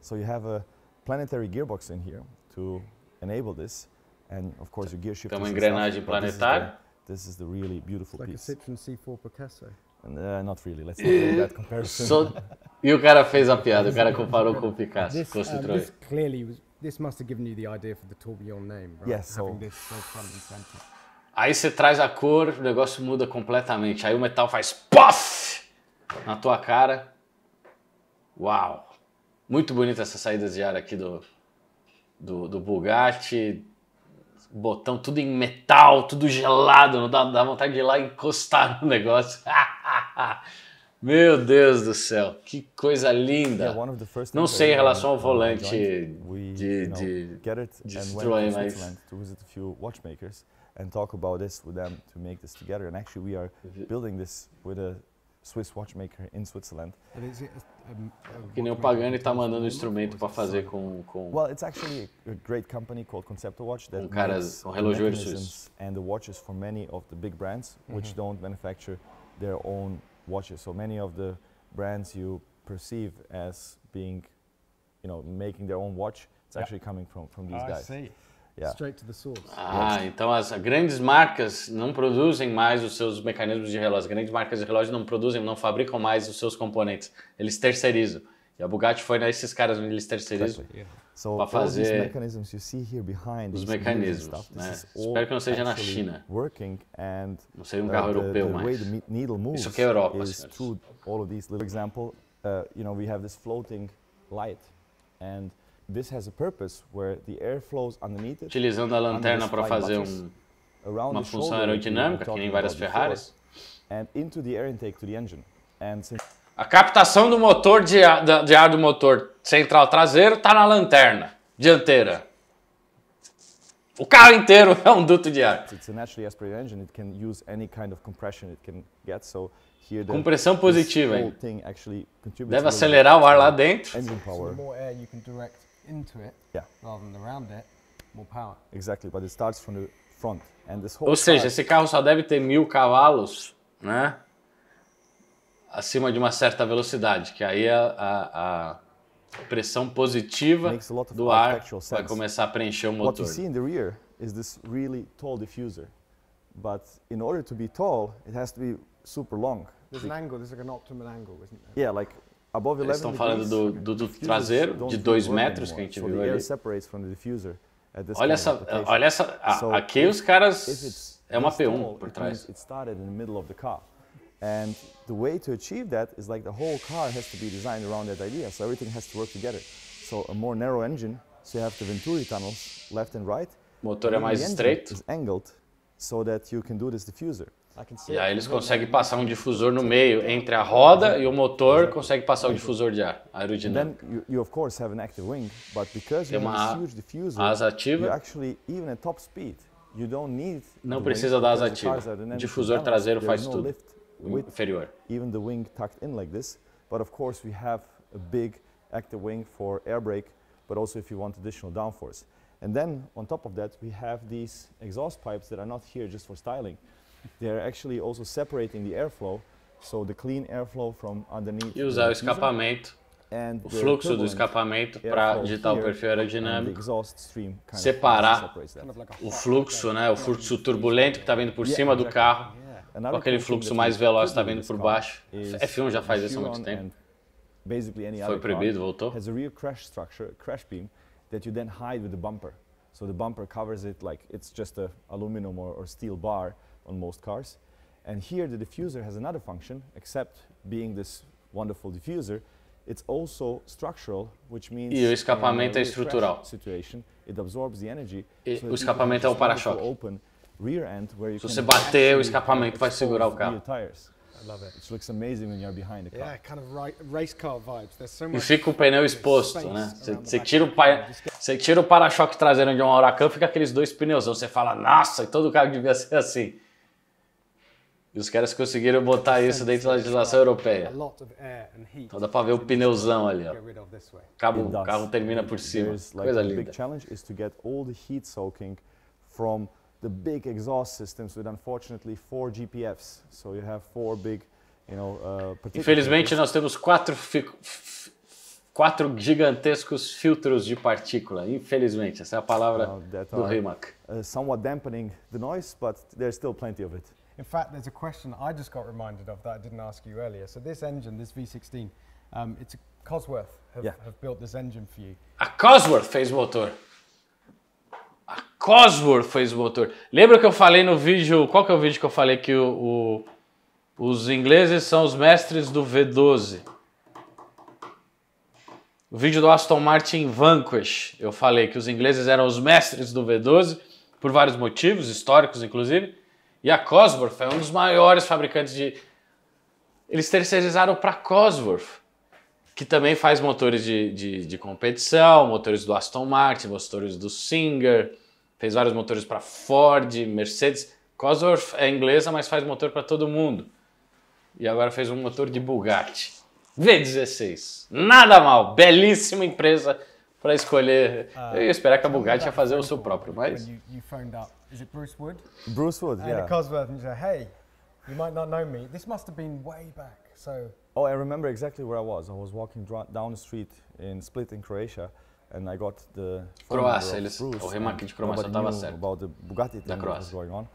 So you have a planetary gearbox in here to enable this. And of course your gear shift Estamos engrenagem planetária. This is the really beautiful like piece. Like a Citroen C4 Picasso. And, uh, not really, let's not do that *laughs* comparison. So, e o cara fez a piada, o cara *laughs* comparou com o Picasso, this, com o Citroën. Um, this clearly was, this must have given you the idea for the Tourbillon name, right? Yes, so. Having this so front and center. Aí você traz a cor, o negócio muda completamente. Aí o metal faz POF! Na tua cara. Uau! Muito bonita essa saída de ar aqui do, do, do Bugatti. Botão tudo em metal, tudo gelado. Não dá, dá vontade de ir lá encostar no negócio. *laughs* Meu Deus do céu, que coisa linda! Não sei em relação ao volante de, de, de, de Citroën, mas... and talk about this with them to make this together. And actually, we are building this with a Swiss watchmaker in Switzerland. Que nem o Pagani está mandando instrumento para fazer com, com. Well, it's actually a great company called Concepto Watch that um um suíço. And the watches for many of the big brands uh -huh. which mm-hmm. don't manufacture their own watches. So many of the brands you perceive as being, you know, making their own watch, it's yeah. actually coming from from these oh, guys. I see. Yeah. Straight to the source. Ah, yes. então as grandes marcas não produzem mais os seus mecanismos de relógio. As grandes marcas de relógio não produzem, não fabricam mais os seus componentes. Eles terceirizam. E a Bugatti foi nesses caras onde eles terceirizam exactly. yeah. so, para fazer os mecanismos. Né? Espero que não seja na China. and, não seja um uh, carro the, europeu mais. Isso aqui é Europa, is through all of these. For example, uh, floating utilizando a lanterna para fazer um, uma função aerodinâmica, que nem várias Ferraris. A captação do motor de ar, de ar do motor central traseiro está na lanterna dianteira. O carro inteiro é um duto de ar. Compressão positiva, hein? Deve acelerar o ar lá dentro into it yeah. rather than around it, more power. Exactly, but it starts from the front. And this whole Ou seja, esse carro só deve ter mil cavalos, né? Acima de uma certa velocidade, que aí a, a, a pressão positiva do ar vai começar a preencher o motor. What you see in the rear is this really tall diffuser, but in order to be tall, it has to be super long. There's an angle, there's like an optimum angle, isn't there? Yeah, like eles estão falando do, do, do traseiro de 2 metros que a gente viu ali. Olha essa, olha essa, aqui os caras é uma P1 por trás. And the way to achieve that is like the whole car has to be designed around that idea, so everything has to work together. So a more narrow engine, so you have the Venturi tunnels left and right. motor é mais estreito. Is angled so that you can do this diffuser. E aí eles conseguem passar um difusor no meio entre a roda e o motor, consegue passar o difusor de ar aerodinâmico. Tem uma asa ativa. Não precisa da asa ativa. O difusor traseiro faz tudo. O inferior. Even the wing tucked in like this, but of course we have a big active wing for air brake, but also if you want additional downforce. And then on top of that, we have these exhaust pipes that are not here just for styling. they're actually also separating the airflow, so the clean airflow from underneath. E usar o escapamento, o fluxo do escapamento para digital perfil aerodinâmico, separar o fluxo, né, o fluxo turbulento que está vindo por cima do carro, com aquele fluxo mais veloz que está vindo por baixo. A F1 um já faz isso há muito tempo. Foi proibido, voltou. Has a real crash structure, crash beam, that you then hide with the bumper. So the bumper covers it like it's just a aluminum or, or steel bar, on most cars. And here the diffuser has another function, except being this wonderful diffuser, it's also structural, which means e o escapamento é estrutural. Situation, it absorbs the energy, e so o escapamento é o para-choque. Se você bater, o escapamento vai segurar o carro. E fica o pneu exposto, né? Você tira o, você tira o para-choque traseiro de um Huracan, fica aqueles dois pneus. Você fala, nossa, e todo carro devia ser assim. E os caras conseguiram botar isso dentro da legislação europeia. Então dá para ver o pneuzão ali, ó. Cabo, o carro termina por cima. Coisa linda. challenge is to get all the heat soaking from the big exhaust systems with unfortunately four GPFs. So you have four big, you know, uh, Infelizmente nós temos quatro quatro gigantescos filtros de partícula. Infelizmente, essa é a palavra uh, do Rimac. Uh, somewhat dampening the noise, but there's still plenty of it. In fact, there's a question I just got reminded of that I didn't ask you earlier. So this engine, this V16, um, it's a Cosworth have, yeah. have built this engine for you. A Cosworth fez o motor. A Cosworth fez o motor. Lembra que eu falei no vídeo, qual que é o vídeo que eu falei que o, o, os ingleses são os mestres do V12? O vídeo do Aston Martin Vanquish, eu falei que os ingleses eram os mestres do V12 por vários motivos históricos inclusive. E a Cosworth é um dos maiores fabricantes de. Eles terceirizaram para a Cosworth, que também faz motores de, de, de, competição, motores do Aston Martin, motores do Singer, fez vários motores para Ford, Mercedes. Cosworth é inglesa, mas faz motor para todo mundo. E agora fez um motor de Bugatti. V16. Nada mal, belíssima empresa para escolher. Ah, Eu ia esperar que a Bugatti ia fazer o seu próprio, mas. Bruce Wood? Bruce Wood, and Cosworth, and you said, hey, you might not know me. This must have been way back. So. Oh, I remember exactly where I was. I was walking down the street in Split in Croatia. And I got the Croácia, eles, Bruce, o remarque de Croácia estava certo. About the Bugatti thing that was going on.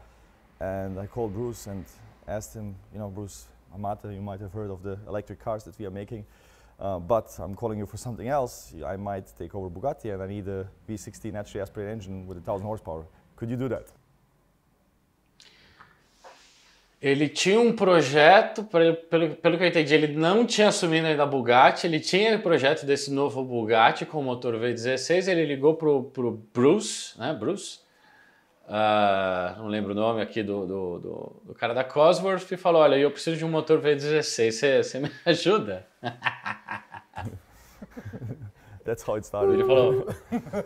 And I called Bruce and asked him, you know, Bruce Amata, you might have heard of the electric cars that we are making. Uh, but I'm calling you for something else. I might take over Bugatti and I need a V16 naturally aspirated engine with 1,000 horsepower. Could you do that? Ele tinha um projeto, pelo, pelo que eu entendi, ele não tinha assumido ainda a Bugatti, ele tinha o projeto desse novo Bugatti com motor V16, ele ligou pro, pro Bruce, né, Bruce, Uh, não lembro o nome aqui do, do, do, do, cara da Cosworth e falou: Olha, eu preciso de um motor V16, você me *laughs* ajuda? *laughs* That's how it started. Ele falou: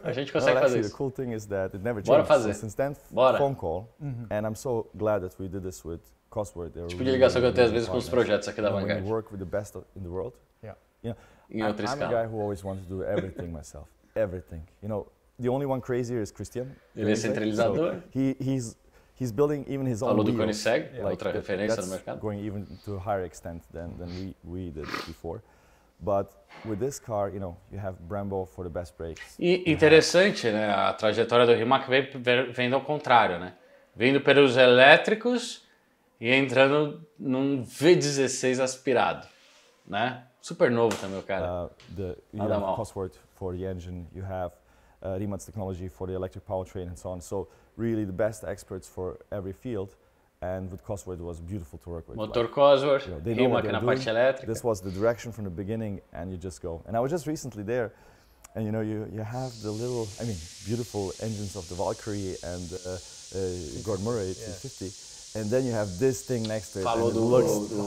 A gente consegue well, fazer isso. The cool thing is that it never Bora fazer. since then, Bora. phone call, uhum. and I'm so glad that we did this with Cosworth. Tipo de ligação que eu tenho às vezes com os projetos aqui da Vanguard. We work with the best in the world. Yeah. You know, em outra I'm, I'm a guy who always wants to do everything myself. Everything. You know, the only one crazier is Cristiano. Ele é, é centralizador. So he, he's, he's building even his own Falou do Koenigsegg, yeah. outra like referência no mercado. going even to a higher extent than, than we, we did before. But with this car, you know, you have Brembo for the best brakes. E interessante, né? A trajetória do Rimac vem, vem ao contrário, né? Vindo pelos elétricos e entrando num V16 aspirado, né? Super novo também o cara. Uh, the, Nada mal. Cosworth for the engine, you have uh, Riemann's technology for the electric powertrain and so on. So really the best experts for every field. And with Cosworth, it was beautiful to work with. Motor like, Cosworth, you know, they know what they're doing. This was the direction from the beginning, and you just go. And I was just recently there, and you know, you, you have the little, I mean, beautiful engines of the Valkyrie and uh, uh, Gord Murray yeah. 250 and then you have this thing next to it. Follow the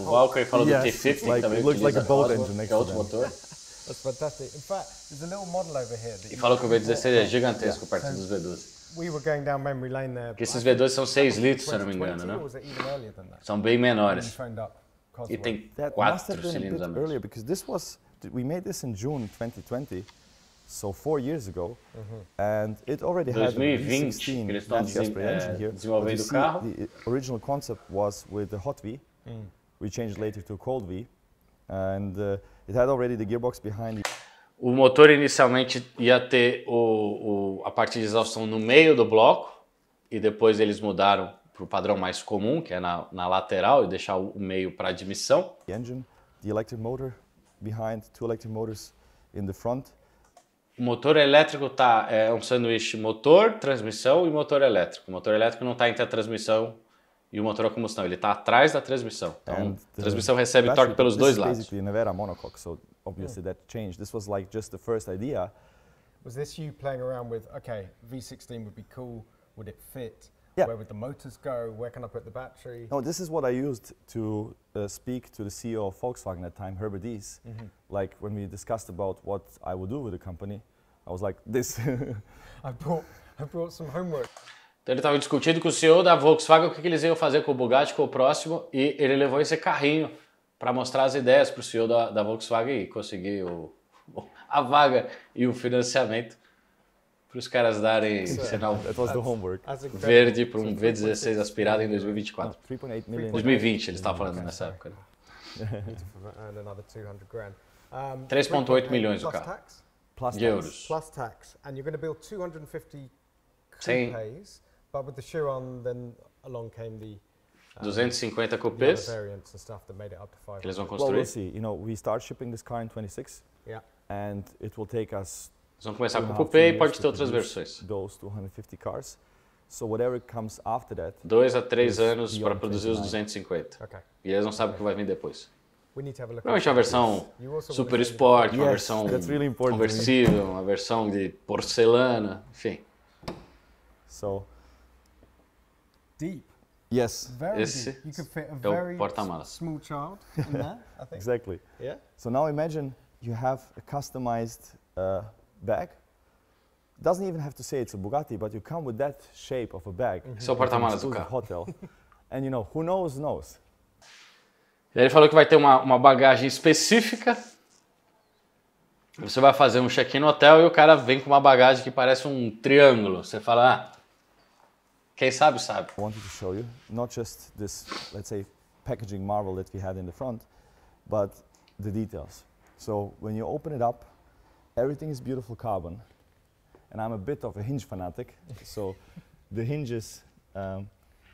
Valkyrie, follow yes, the T50. Like, it looks like a boat engine next to it. That's fantastic. In fact, there's a little model over here. That e falou que o V16 é gigantesco yeah. perto so dos V12. We were going down memory lane there. Que esses V12 são 6 litros, se eu não me engano, né? São bem menores. E tem 4 cilindros a menos. Earlier because this was we made this in June 2020. So four years ago, mm and it already 2020, had a V16 eles estão engine here. Desenvolvendo o carro. The original concept was with the Hot V. Mm. We changed later to a Cold V, and uh, It had already the gearbox behind O motor inicialmente ia ter o, o, a parte de exaustão no meio do bloco e depois eles mudaram para o padrão mais comum, que é na, na lateral e deixar o meio para admissão. The engine, the electric motor behind, two electric motors in the front. O motor elétrico tá é um sanduíche motor, transmissão e motor elétrico. O motor elétrico não está entre a transmissão e o motor a combustão. Ele está atrás da transmissão. Então, a transmissão recebe torque pelos dois lados. basically Nevera monocoque, so obviously that changed. This was like just the first idea. Was this you playing around with, okay, V16 would be cool, would it fit? Yeah. Where would the motors go? Where can I put the battery? No, this is what I used to uh, speak to the CEO of Volkswagen at the time, Herbert Diess. Mm -hmm. Like when we discussed about what I would do with the company, I was like, this. *laughs* I brought, I brought some homework. Então ele estava discutindo com o CEO da Volkswagen o que, que, eles iam fazer com o Bugatti, com o próximo, e ele levou esse carrinho para mostrar as ideias para o CEO da, da, Volkswagen e conseguir o, a vaga e o financiamento para os caras darem so, é. sinal verde para um V16 aspirado em 2024. 2020 ele estava falando nessa época. 3.8 né? milhões o carro. De euros. Plus tax. And you're going to build 250 Sim. But with the shoe on, then along came the 250 coupes. Eles vão construir. Well, we'll see. You know, we start shipping this car in 26. Yeah. And it will take us Eles vão começar com o coupé e pode ter outras versões. Those 250 cars. So whatever comes after that. Dois a três anos para produzir os 250. Okay. E eles não sabem o que vai vir depois. Provavelmente é uma versão super sport, uma versão conversível, uma versão de porcelana, enfim. So, deep. Yes. Very Esse deep. You could fit a é very small child in *laughs* there, I think. exactly. Yeah. So now imagine you have a customized uh, bag. Doesn't even have to say it's a Bugatti, but you come with that shape of a bag. Mm porta-malas do carro. Hotel. *laughs* And you know, who knows, knows. E aí ele falou que vai ter uma, uma bagagem específica. Você vai fazer um check-in no hotel e o cara vem com uma bagagem que parece um triângulo. Você fala, ah, Quem sabe, sabe. I wanted to show you not just this, let's say, packaging marvel that we had in the front, but the details. So when you open it up, everything is beautiful carbon. And I'm a bit of a hinge fanatic, *laughs* so the hinges um,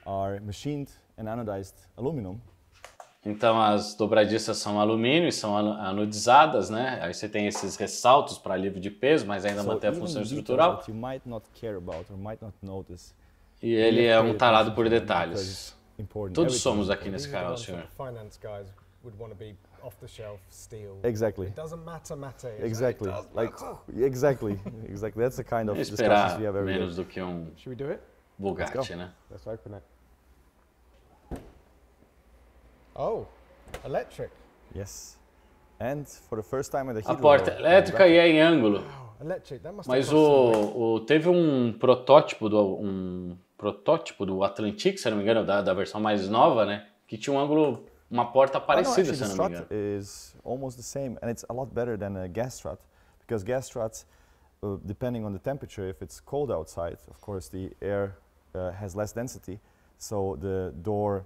are machined and anodized aluminum. Então as dobradiças são alumínio e são anodizadas, né? Aí você tem esses ressaltos para alívio de peso, mas ainda so manter a função estrutural. you might not care about or might not notice E ele é, é um talado por detalhes. Todos somos aqui nesse canal, senhor. exatamente exatamente exatamente be Exactly. Exactly. Like, exactly, exactly. That's the kind of discussions we have every menos day. do que um Bugatti, né? Oh, electric. Yes. And for the first time the A porta elétrica e é em ângulo. Mas o, o teve um protótipo do um protótipo do Atlantic, se não me engano, da, da versão mais nova, né? Que tinha um ângulo, uma porta parecida, oh, se não me engano. is almost the same and it's a lot better than a gas strut because gas struts uh, depending on the temperature if it's cold outside, of course the air uh, has less density, so the door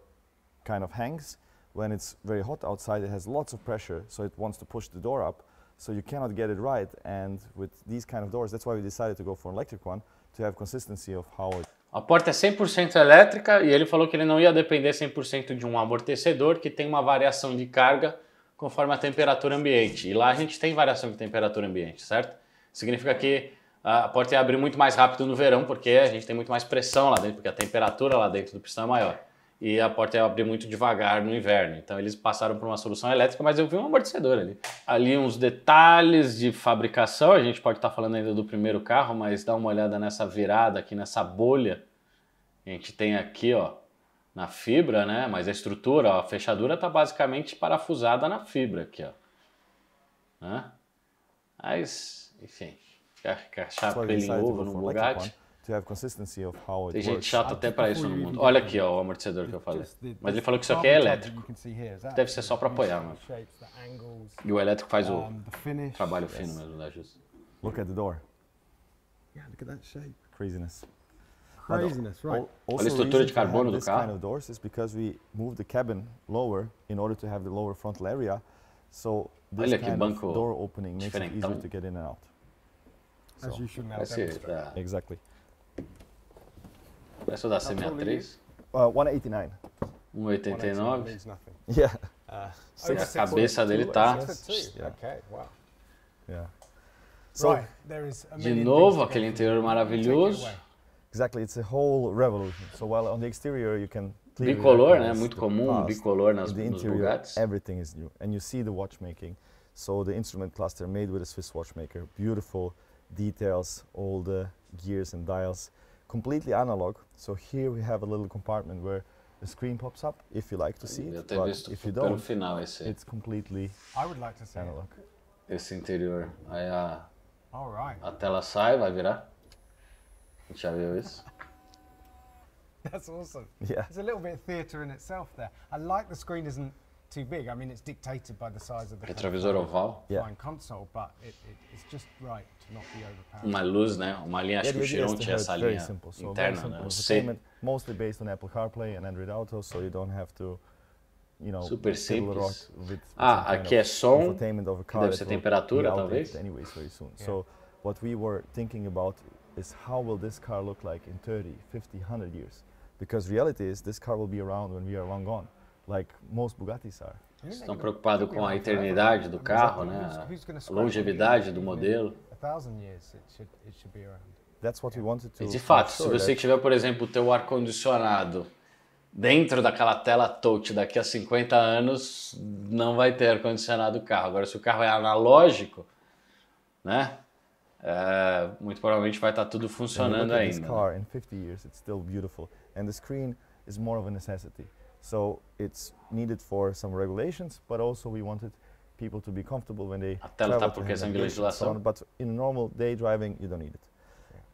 kind of hangs. When it's very hot outside, it has lots of pressure, so it wants to push the door up. So you cannot get it right. And with these kind of doors, that's why we decided to go for an electric one to have consistency of how it. A porta é 100% elétrica e ele falou que ele não ia depender 100% de um amortecedor que tem uma variação de carga conforme a temperatura ambiente. E lá a gente tem variação de temperatura ambiente, certo? Significa que ah, a porta ia abrir muito mais rápido no verão porque a gente tem muito mais pressão lá dentro, porque a temperatura lá dentro do pistão é maior e a porta ia abrir muito devagar no inverno. Então eles passaram por uma solução elétrica, mas eu vi um amortecedor ali. Ali uns detalhes de fabricação, a gente pode estar tá falando ainda do primeiro carro, mas dá uma olhada nessa virada aqui, nessa bolha. A gente tem aqui, ó, na fibra, né? Mas a estrutura, ó, a fechadura tá basicamente parafusada na fibra aqui, ó. Né? Mas, enfim, encaixar pelo novo no é Bugatti. Like to have consistency of how it Tem gente chata até para isso no mundo. Olha aqui ó, o amortecedor que eu falei. Mas ele falou que isso aqui é elétrico. Deve ser só para apoiar, mano. E o elétrico faz o trabalho fino mesmo da né, justiça. Look at the door. Yeah, look at that shape. Craziness. Craziness, right. Olha a estrutura de carbono do carro. Kind of doors is because we the cabin lower in order to have the lower frontal area. So this Olha que banco door opening makes it easier to get in and out. So. As you should Exactly. So that's him at threes. Uh, 189. 189. Yeah. Uh, six, a cabeça dele tá. Yeah. de novo, aquele interior maravilhoso. Exactly, it's a whole revolution. So while on the exterior you can bicolor, né? Muito comum, bicolor nas the interior, Bugattis. Everything is new, and you see the watchmaking. So the instrument cluster made with a Swiss watchmaker, beautiful details, all the gears and dials completely analog. So here we have a little compartment where a screen pops up if you like to see it. But if you don't, final esse. it's completely I would like to see analog. This interior, aí a, uh, All right. a tela sai, vai virar. A gente já viu isso. *laughs* That's awesome. Yeah. It's a little bit theatre in itself there. I like the screen isn't too big. I mean, it's dictated by the size of the Retrovisor oval. Yeah. console, but it, it, it's just right to not be overpowered. Uma luz, né? Uma linha, acho yeah, que o tinha essa linha simple. So interna, simple. né? Mostly based on Apple CarPlay and Android Auto, so you don't have to You know, super simples. With, with ah, aqui é som, deve ser temperatura talvez. Anyways, very soon. Yeah. So what we were thinking about is how will this car look like in 30, 50, 100 years? Because reality is this car will be around when we are long gone. like most Bugattis are. Estão preocupados com a né? eternidade do carro, né? A longevidade do modelo. E de fato, se você tiver, por exemplo, o teu ar condicionado dentro daquela tela touch daqui a 50 anos, não vai ter ar condicionado o carro. Agora, se o carro é analógico, né? É, muito provavelmente vai estar tá tudo funcionando ainda. Né? Car, in 50 years, it's still beautiful, and the screen is more of a necessity. So it's needed for some regulations, but also we wanted people to be comfortable when they travel to so But in normal day driving, you don't need it.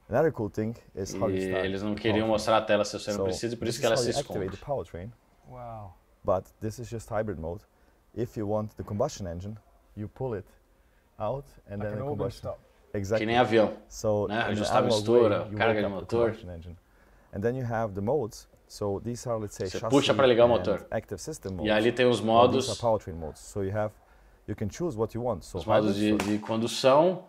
Another cool thing is how you start. Eles não queriam mostrar a tela se você so precisa, por isso que ela se esconde. The powertrain. Wow. But this is just hybrid mode. If you want the combustion engine, you pull it out and then an the combustion. Stop. Exactly. Que nem avião. So né? Ajustar a mistura, carga de motor. And then you have the modes So these are, let's say, Você puxa para ligar o motor. Active system modes, e ali tem os modos. modes. So you have, you can choose what you want. So os modos de, de condução.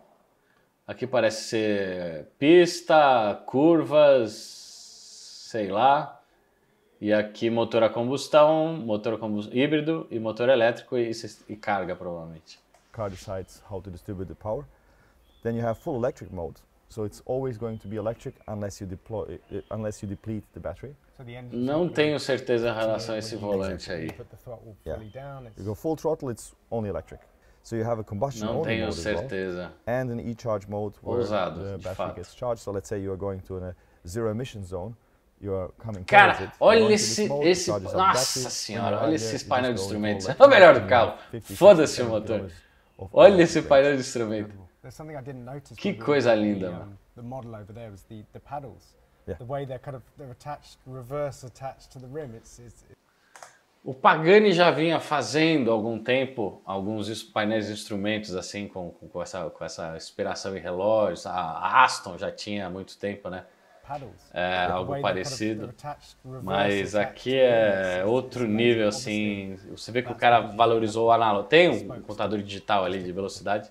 Aqui parece ser pista, curvas, sei lá. E aqui motor a combustão, motor a combustão híbrido e motor elétrico e, e carga provavelmente. Car decides how to distribute the power. Then you have full electric mode. So it's always going to be electric unless you deploy, uh, unless you deplete the battery. So the Não tenho certeza relação a esse volante aí. Yeah. Down, you go full throttle, it's only electric. So you have a combustion Não tenho certeza. Well, and an e-charge mode where Ousado, the battery gets charged. So let's say you are going to a zero emission zone. You are coming. Cara, olha esse, esse. Nossa senhora, olha esses painel de instrumentos. *laughs* É o melhor do carro. Foda-se o motor. Olha esse painel de instrumentos. Que coisa linda, The model over there was the, the paddles. Yeah. The way they're kind of they're attached, reverse attached to the rim. It's, it's, o Pagani já vinha fazendo algum tempo alguns painéis de instrumentos assim com, com, essa, com essa inspiração em relógios. A Aston já tinha há muito tempo, né? é algo parecido, mas aqui é outro nível, assim, você vê que o cara valorizou o análogo. Tem um contador digital ali de velocidade,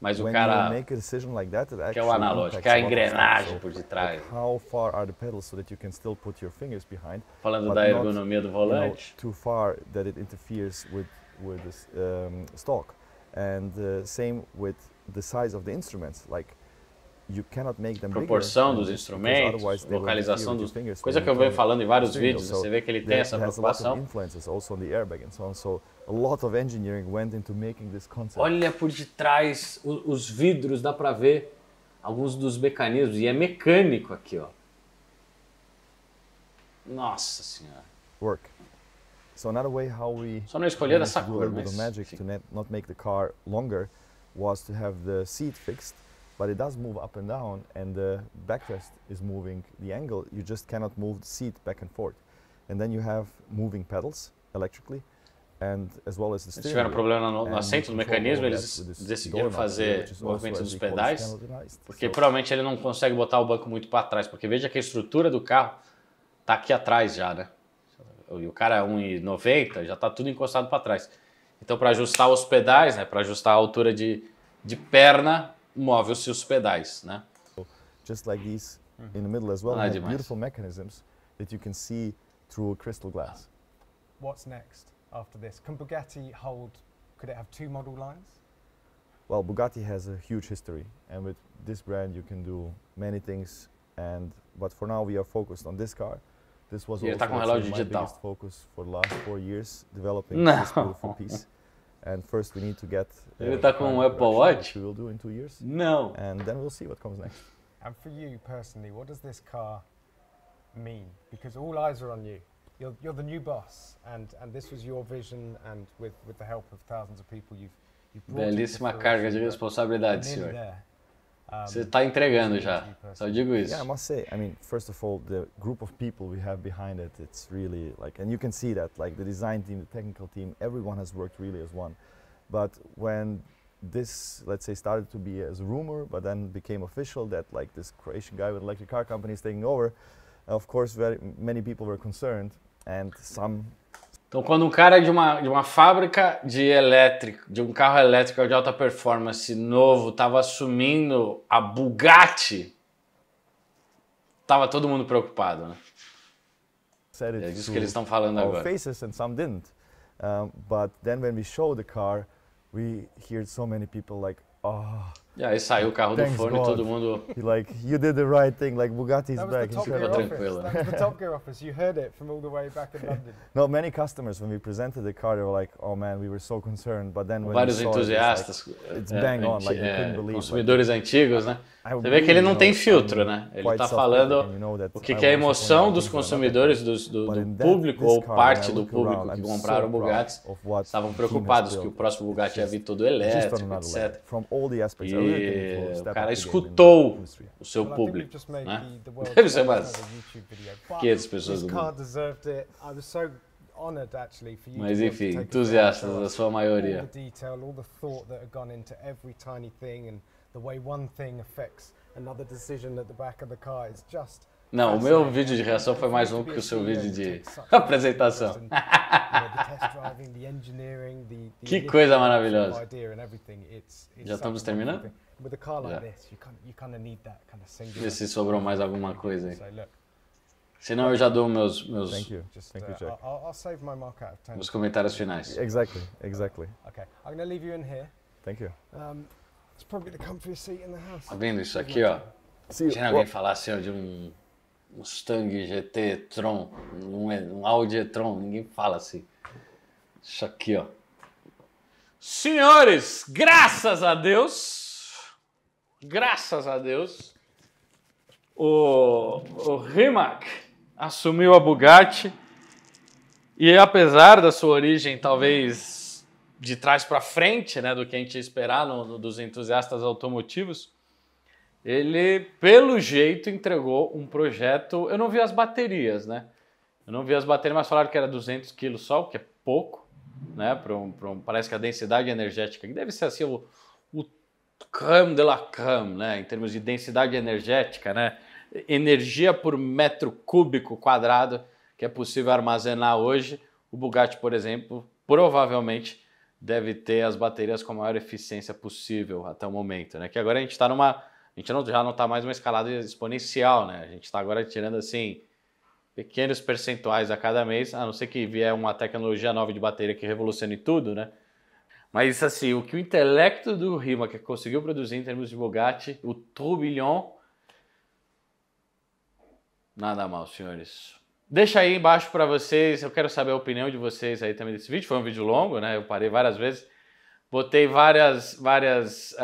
mas o cara quer é o analógico, quer é a engrenagem por detrás. Falando da ergonomia do volante, too far that it interferes with the stock, and uh, same with the size of the instruments, like proporção dos instrumentos, localização dos... Coisa que eu venho falando em vários vídeos, você vê que ele tem essa preocupação. Olha por detrás os vidros, dá para ver alguns dos mecanismos, e é mecânico aqui, ó. Nossa senhora. Work. Só não escolher essa cor, mas... Sim. to not make the car longer was to have the seat fixed but it does move up and down and the backrest is moving the angle. You just cannot move the seat back and forth. And then you have moving pedals electrically and as well as the steering. Eles tiveram problema no, no assento do mecanismo, eles decidiram fazer o movimento dos pedais, porque provavelmente ele não consegue botar o banco muito para trás, porque veja que a estrutura do carro tá aqui atrás já, né? E o cara é 1,90, já tá tudo encostado para trás. Então, para ajustar os pedais, né, para ajustar a altura de, de perna, móvel-se os pedais, né? Just like these in the middle as well, ah, beautiful mechanisms that you can see through crystal glass. What's next after this? Can Bugatti hold? Could it have two model lines? Well, Bugatti has a huge history, and with this brand you can do many things. And but for now we are focused on this car. This was also my digital. biggest focus for the last four years, developing *laughs* no. this beautiful piece. And first, we need to get. Uh, Ele tá com um Apple Watch? We will do in two years. No. And then we'll see what comes next. And for you personally, what does this car mean? Because all eyes are on you. You're, you're the new boss, and, and this was your vision, and with, with the help of thousands of people, you've, you've Belíssima carga de responsabilidade, senhor. There. Um, Você está entregando já. Só digo isso. Yeah, I must say. I mean, first of all, the group of people we have behind it, it's really like, and you can see that, like the design team, the technical team, everyone has worked really as one. But when this, let's say, started to be as a rumor, but then became official that like this Croatian guy with electric car company is taking over, of course, very many people were concerned, and some Então, quando um cara é de uma, de uma fábrica de elétrico, de um carro elétrico de alta performance novo, estava assumindo a Bugatti, estava todo mundo preocupado, né? É disso que eles estão falando agora. Faces and some didn't. Um, uh, but then when we show the car, we heard so many people like, oh. E aí saiu o carro Thanks do forno God. e todo mundo. like you did the right thing, like Bugatti's that was back. The top gear tranquilo. That was the Top Gear office. You heard it from all the way back in London. *laughs* no, many customers when we presented the car, they were like, "Oh man, we were so concerned," but then when Vários entusiastas. It, it's, like, it's bang é, on, like you é, couldn't believe. it. Consumidores it. antigos, né? Você vê que ele não tem filtro, né? Ele está falando o que, é a emoção dos consumidores, do, do, do, público ou parte do público que compraram o Bugatti. Estavam preocupados que o próximo Bugatti ia vir todo elétrico, etc. E o cara escutou o seu público, né? *laughs* Deve ser mais 500 pessoas do mundo. Mas enfim, entusiastas, da sua maioria the way one thing affects another decision at the back of the car is just Não, o meu vídeo de reação foi mais longo que o seu vídeo de *laughs* apresentação. *laughs* que coisa maravilhosa. Já estamos terminando? Vê se sobrou mais alguma coisa aí. Senão eu já dou meus meus uh, Jack. Meus comentários finais. Exactly, exactly. Okay, I'm gonna leave you in here. Thank you. Tá vendo isso aqui, ó? Sim, Tinha alguém falar assim, ó, de um Mustang GT Tron, um, um Audi e-tron, ninguém fala assim. Isso aqui, ó. Senhores, graças a Deus, graças a Deus, o, o Rimac assumiu a Bugatti e apesar da sua origem talvez de trás para frente, né, do que a gente ia esperar no, no, dos entusiastas automotivos, ele, pelo jeito, entregou um projeto. Eu não vi as baterias, né? Eu não vi as baterias, mas falaram que era 200 quilos só, o que é pouco, né? Pra um, pra um, parece que a densidade energética, que deve ser assim o, o de la creme, né? Em termos de densidade energética, né? Energia por metro cúbico quadrado que é possível armazenar hoje. O Bugatti, por exemplo, provavelmente deve ter as baterias com a maior eficiência possível até o momento, né? Que agora a gente está numa, a gente não, já não está mais uma escalada exponencial, né? A gente está agora tirando assim pequenos percentuais a cada mês, a não ser que vier uma tecnologia nova de bateria que revolucione tudo, né? Mas assim, o que o intelecto do Rima que conseguiu produzir em termos de Bugatti, o turbilhão, nada mal, senhores. Deixa aí embaixo para vocês, eu quero saber a opinião de vocês aí também desse vídeo. Foi um vídeo longo, né? Eu parei várias vezes, botei várias, várias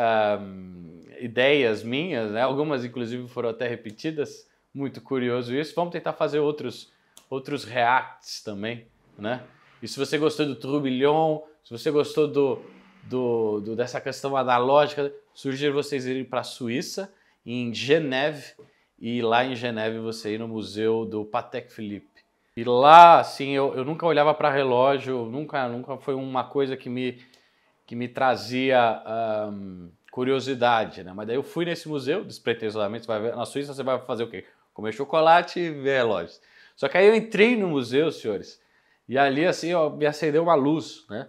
um, ideias minhas, né? Algumas, inclusive, foram até repetidas. Muito curioso isso. Vamos tentar fazer outros, outros reacts também, né? E se você gostou do Turbilhão, se você gostou do, do, do, dessa questão analógica, sugiro vocês irem para a Suíça, em Geneve, e lá em Geneve você ir no museu do Patek Philippe. E lá, assim, eu, eu nunca olhava para relógio, nunca, nunca foi uma coisa que me, que me trazia um, curiosidade, né? Mas daí eu fui nesse museu, despretensiosamente, você vai ver, na Suíça você vai fazer o quê? Comer chocolate e ver relógios. Só que aí eu entrei no museu, senhores, e ali, assim, ó, me acendeu uma luz, né?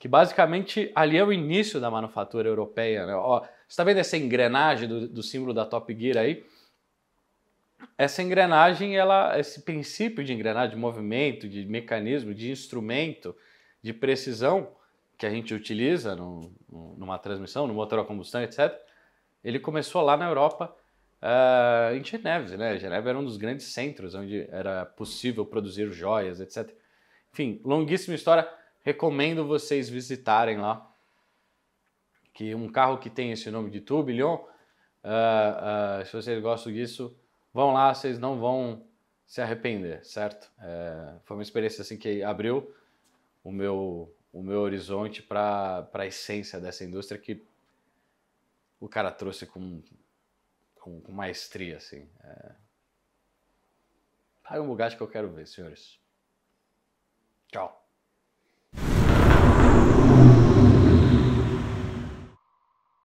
Que basicamente ali é o início da manufatura europeia, né? Ó, você tá vendo essa engrenagem do, do símbolo da Top Gear aí? essa engrenagem, ela, esse princípio de engrenagem, de movimento, de mecanismo, de instrumento, de precisão que a gente utiliza no, numa transmissão, no motor a combustão, etc., ele começou lá na Europa, uh, em Geneve. Né? Geneve era um dos grandes centros onde era possível produzir joias, etc. Enfim, longuíssima história. Recomendo vocês visitarem lá. Que um carro que tem esse nome de Tourbillon, uh, uh, se vocês gostam disso, vão lá, vocês não vão se arrepender, certo? É, foi uma experiência assim que abriu o meu, o meu horizonte para a essência dessa indústria que o cara trouxe com, com, com maestria, assim. É... Paga um Bugatti que eu quero ver, senhores. Tchau.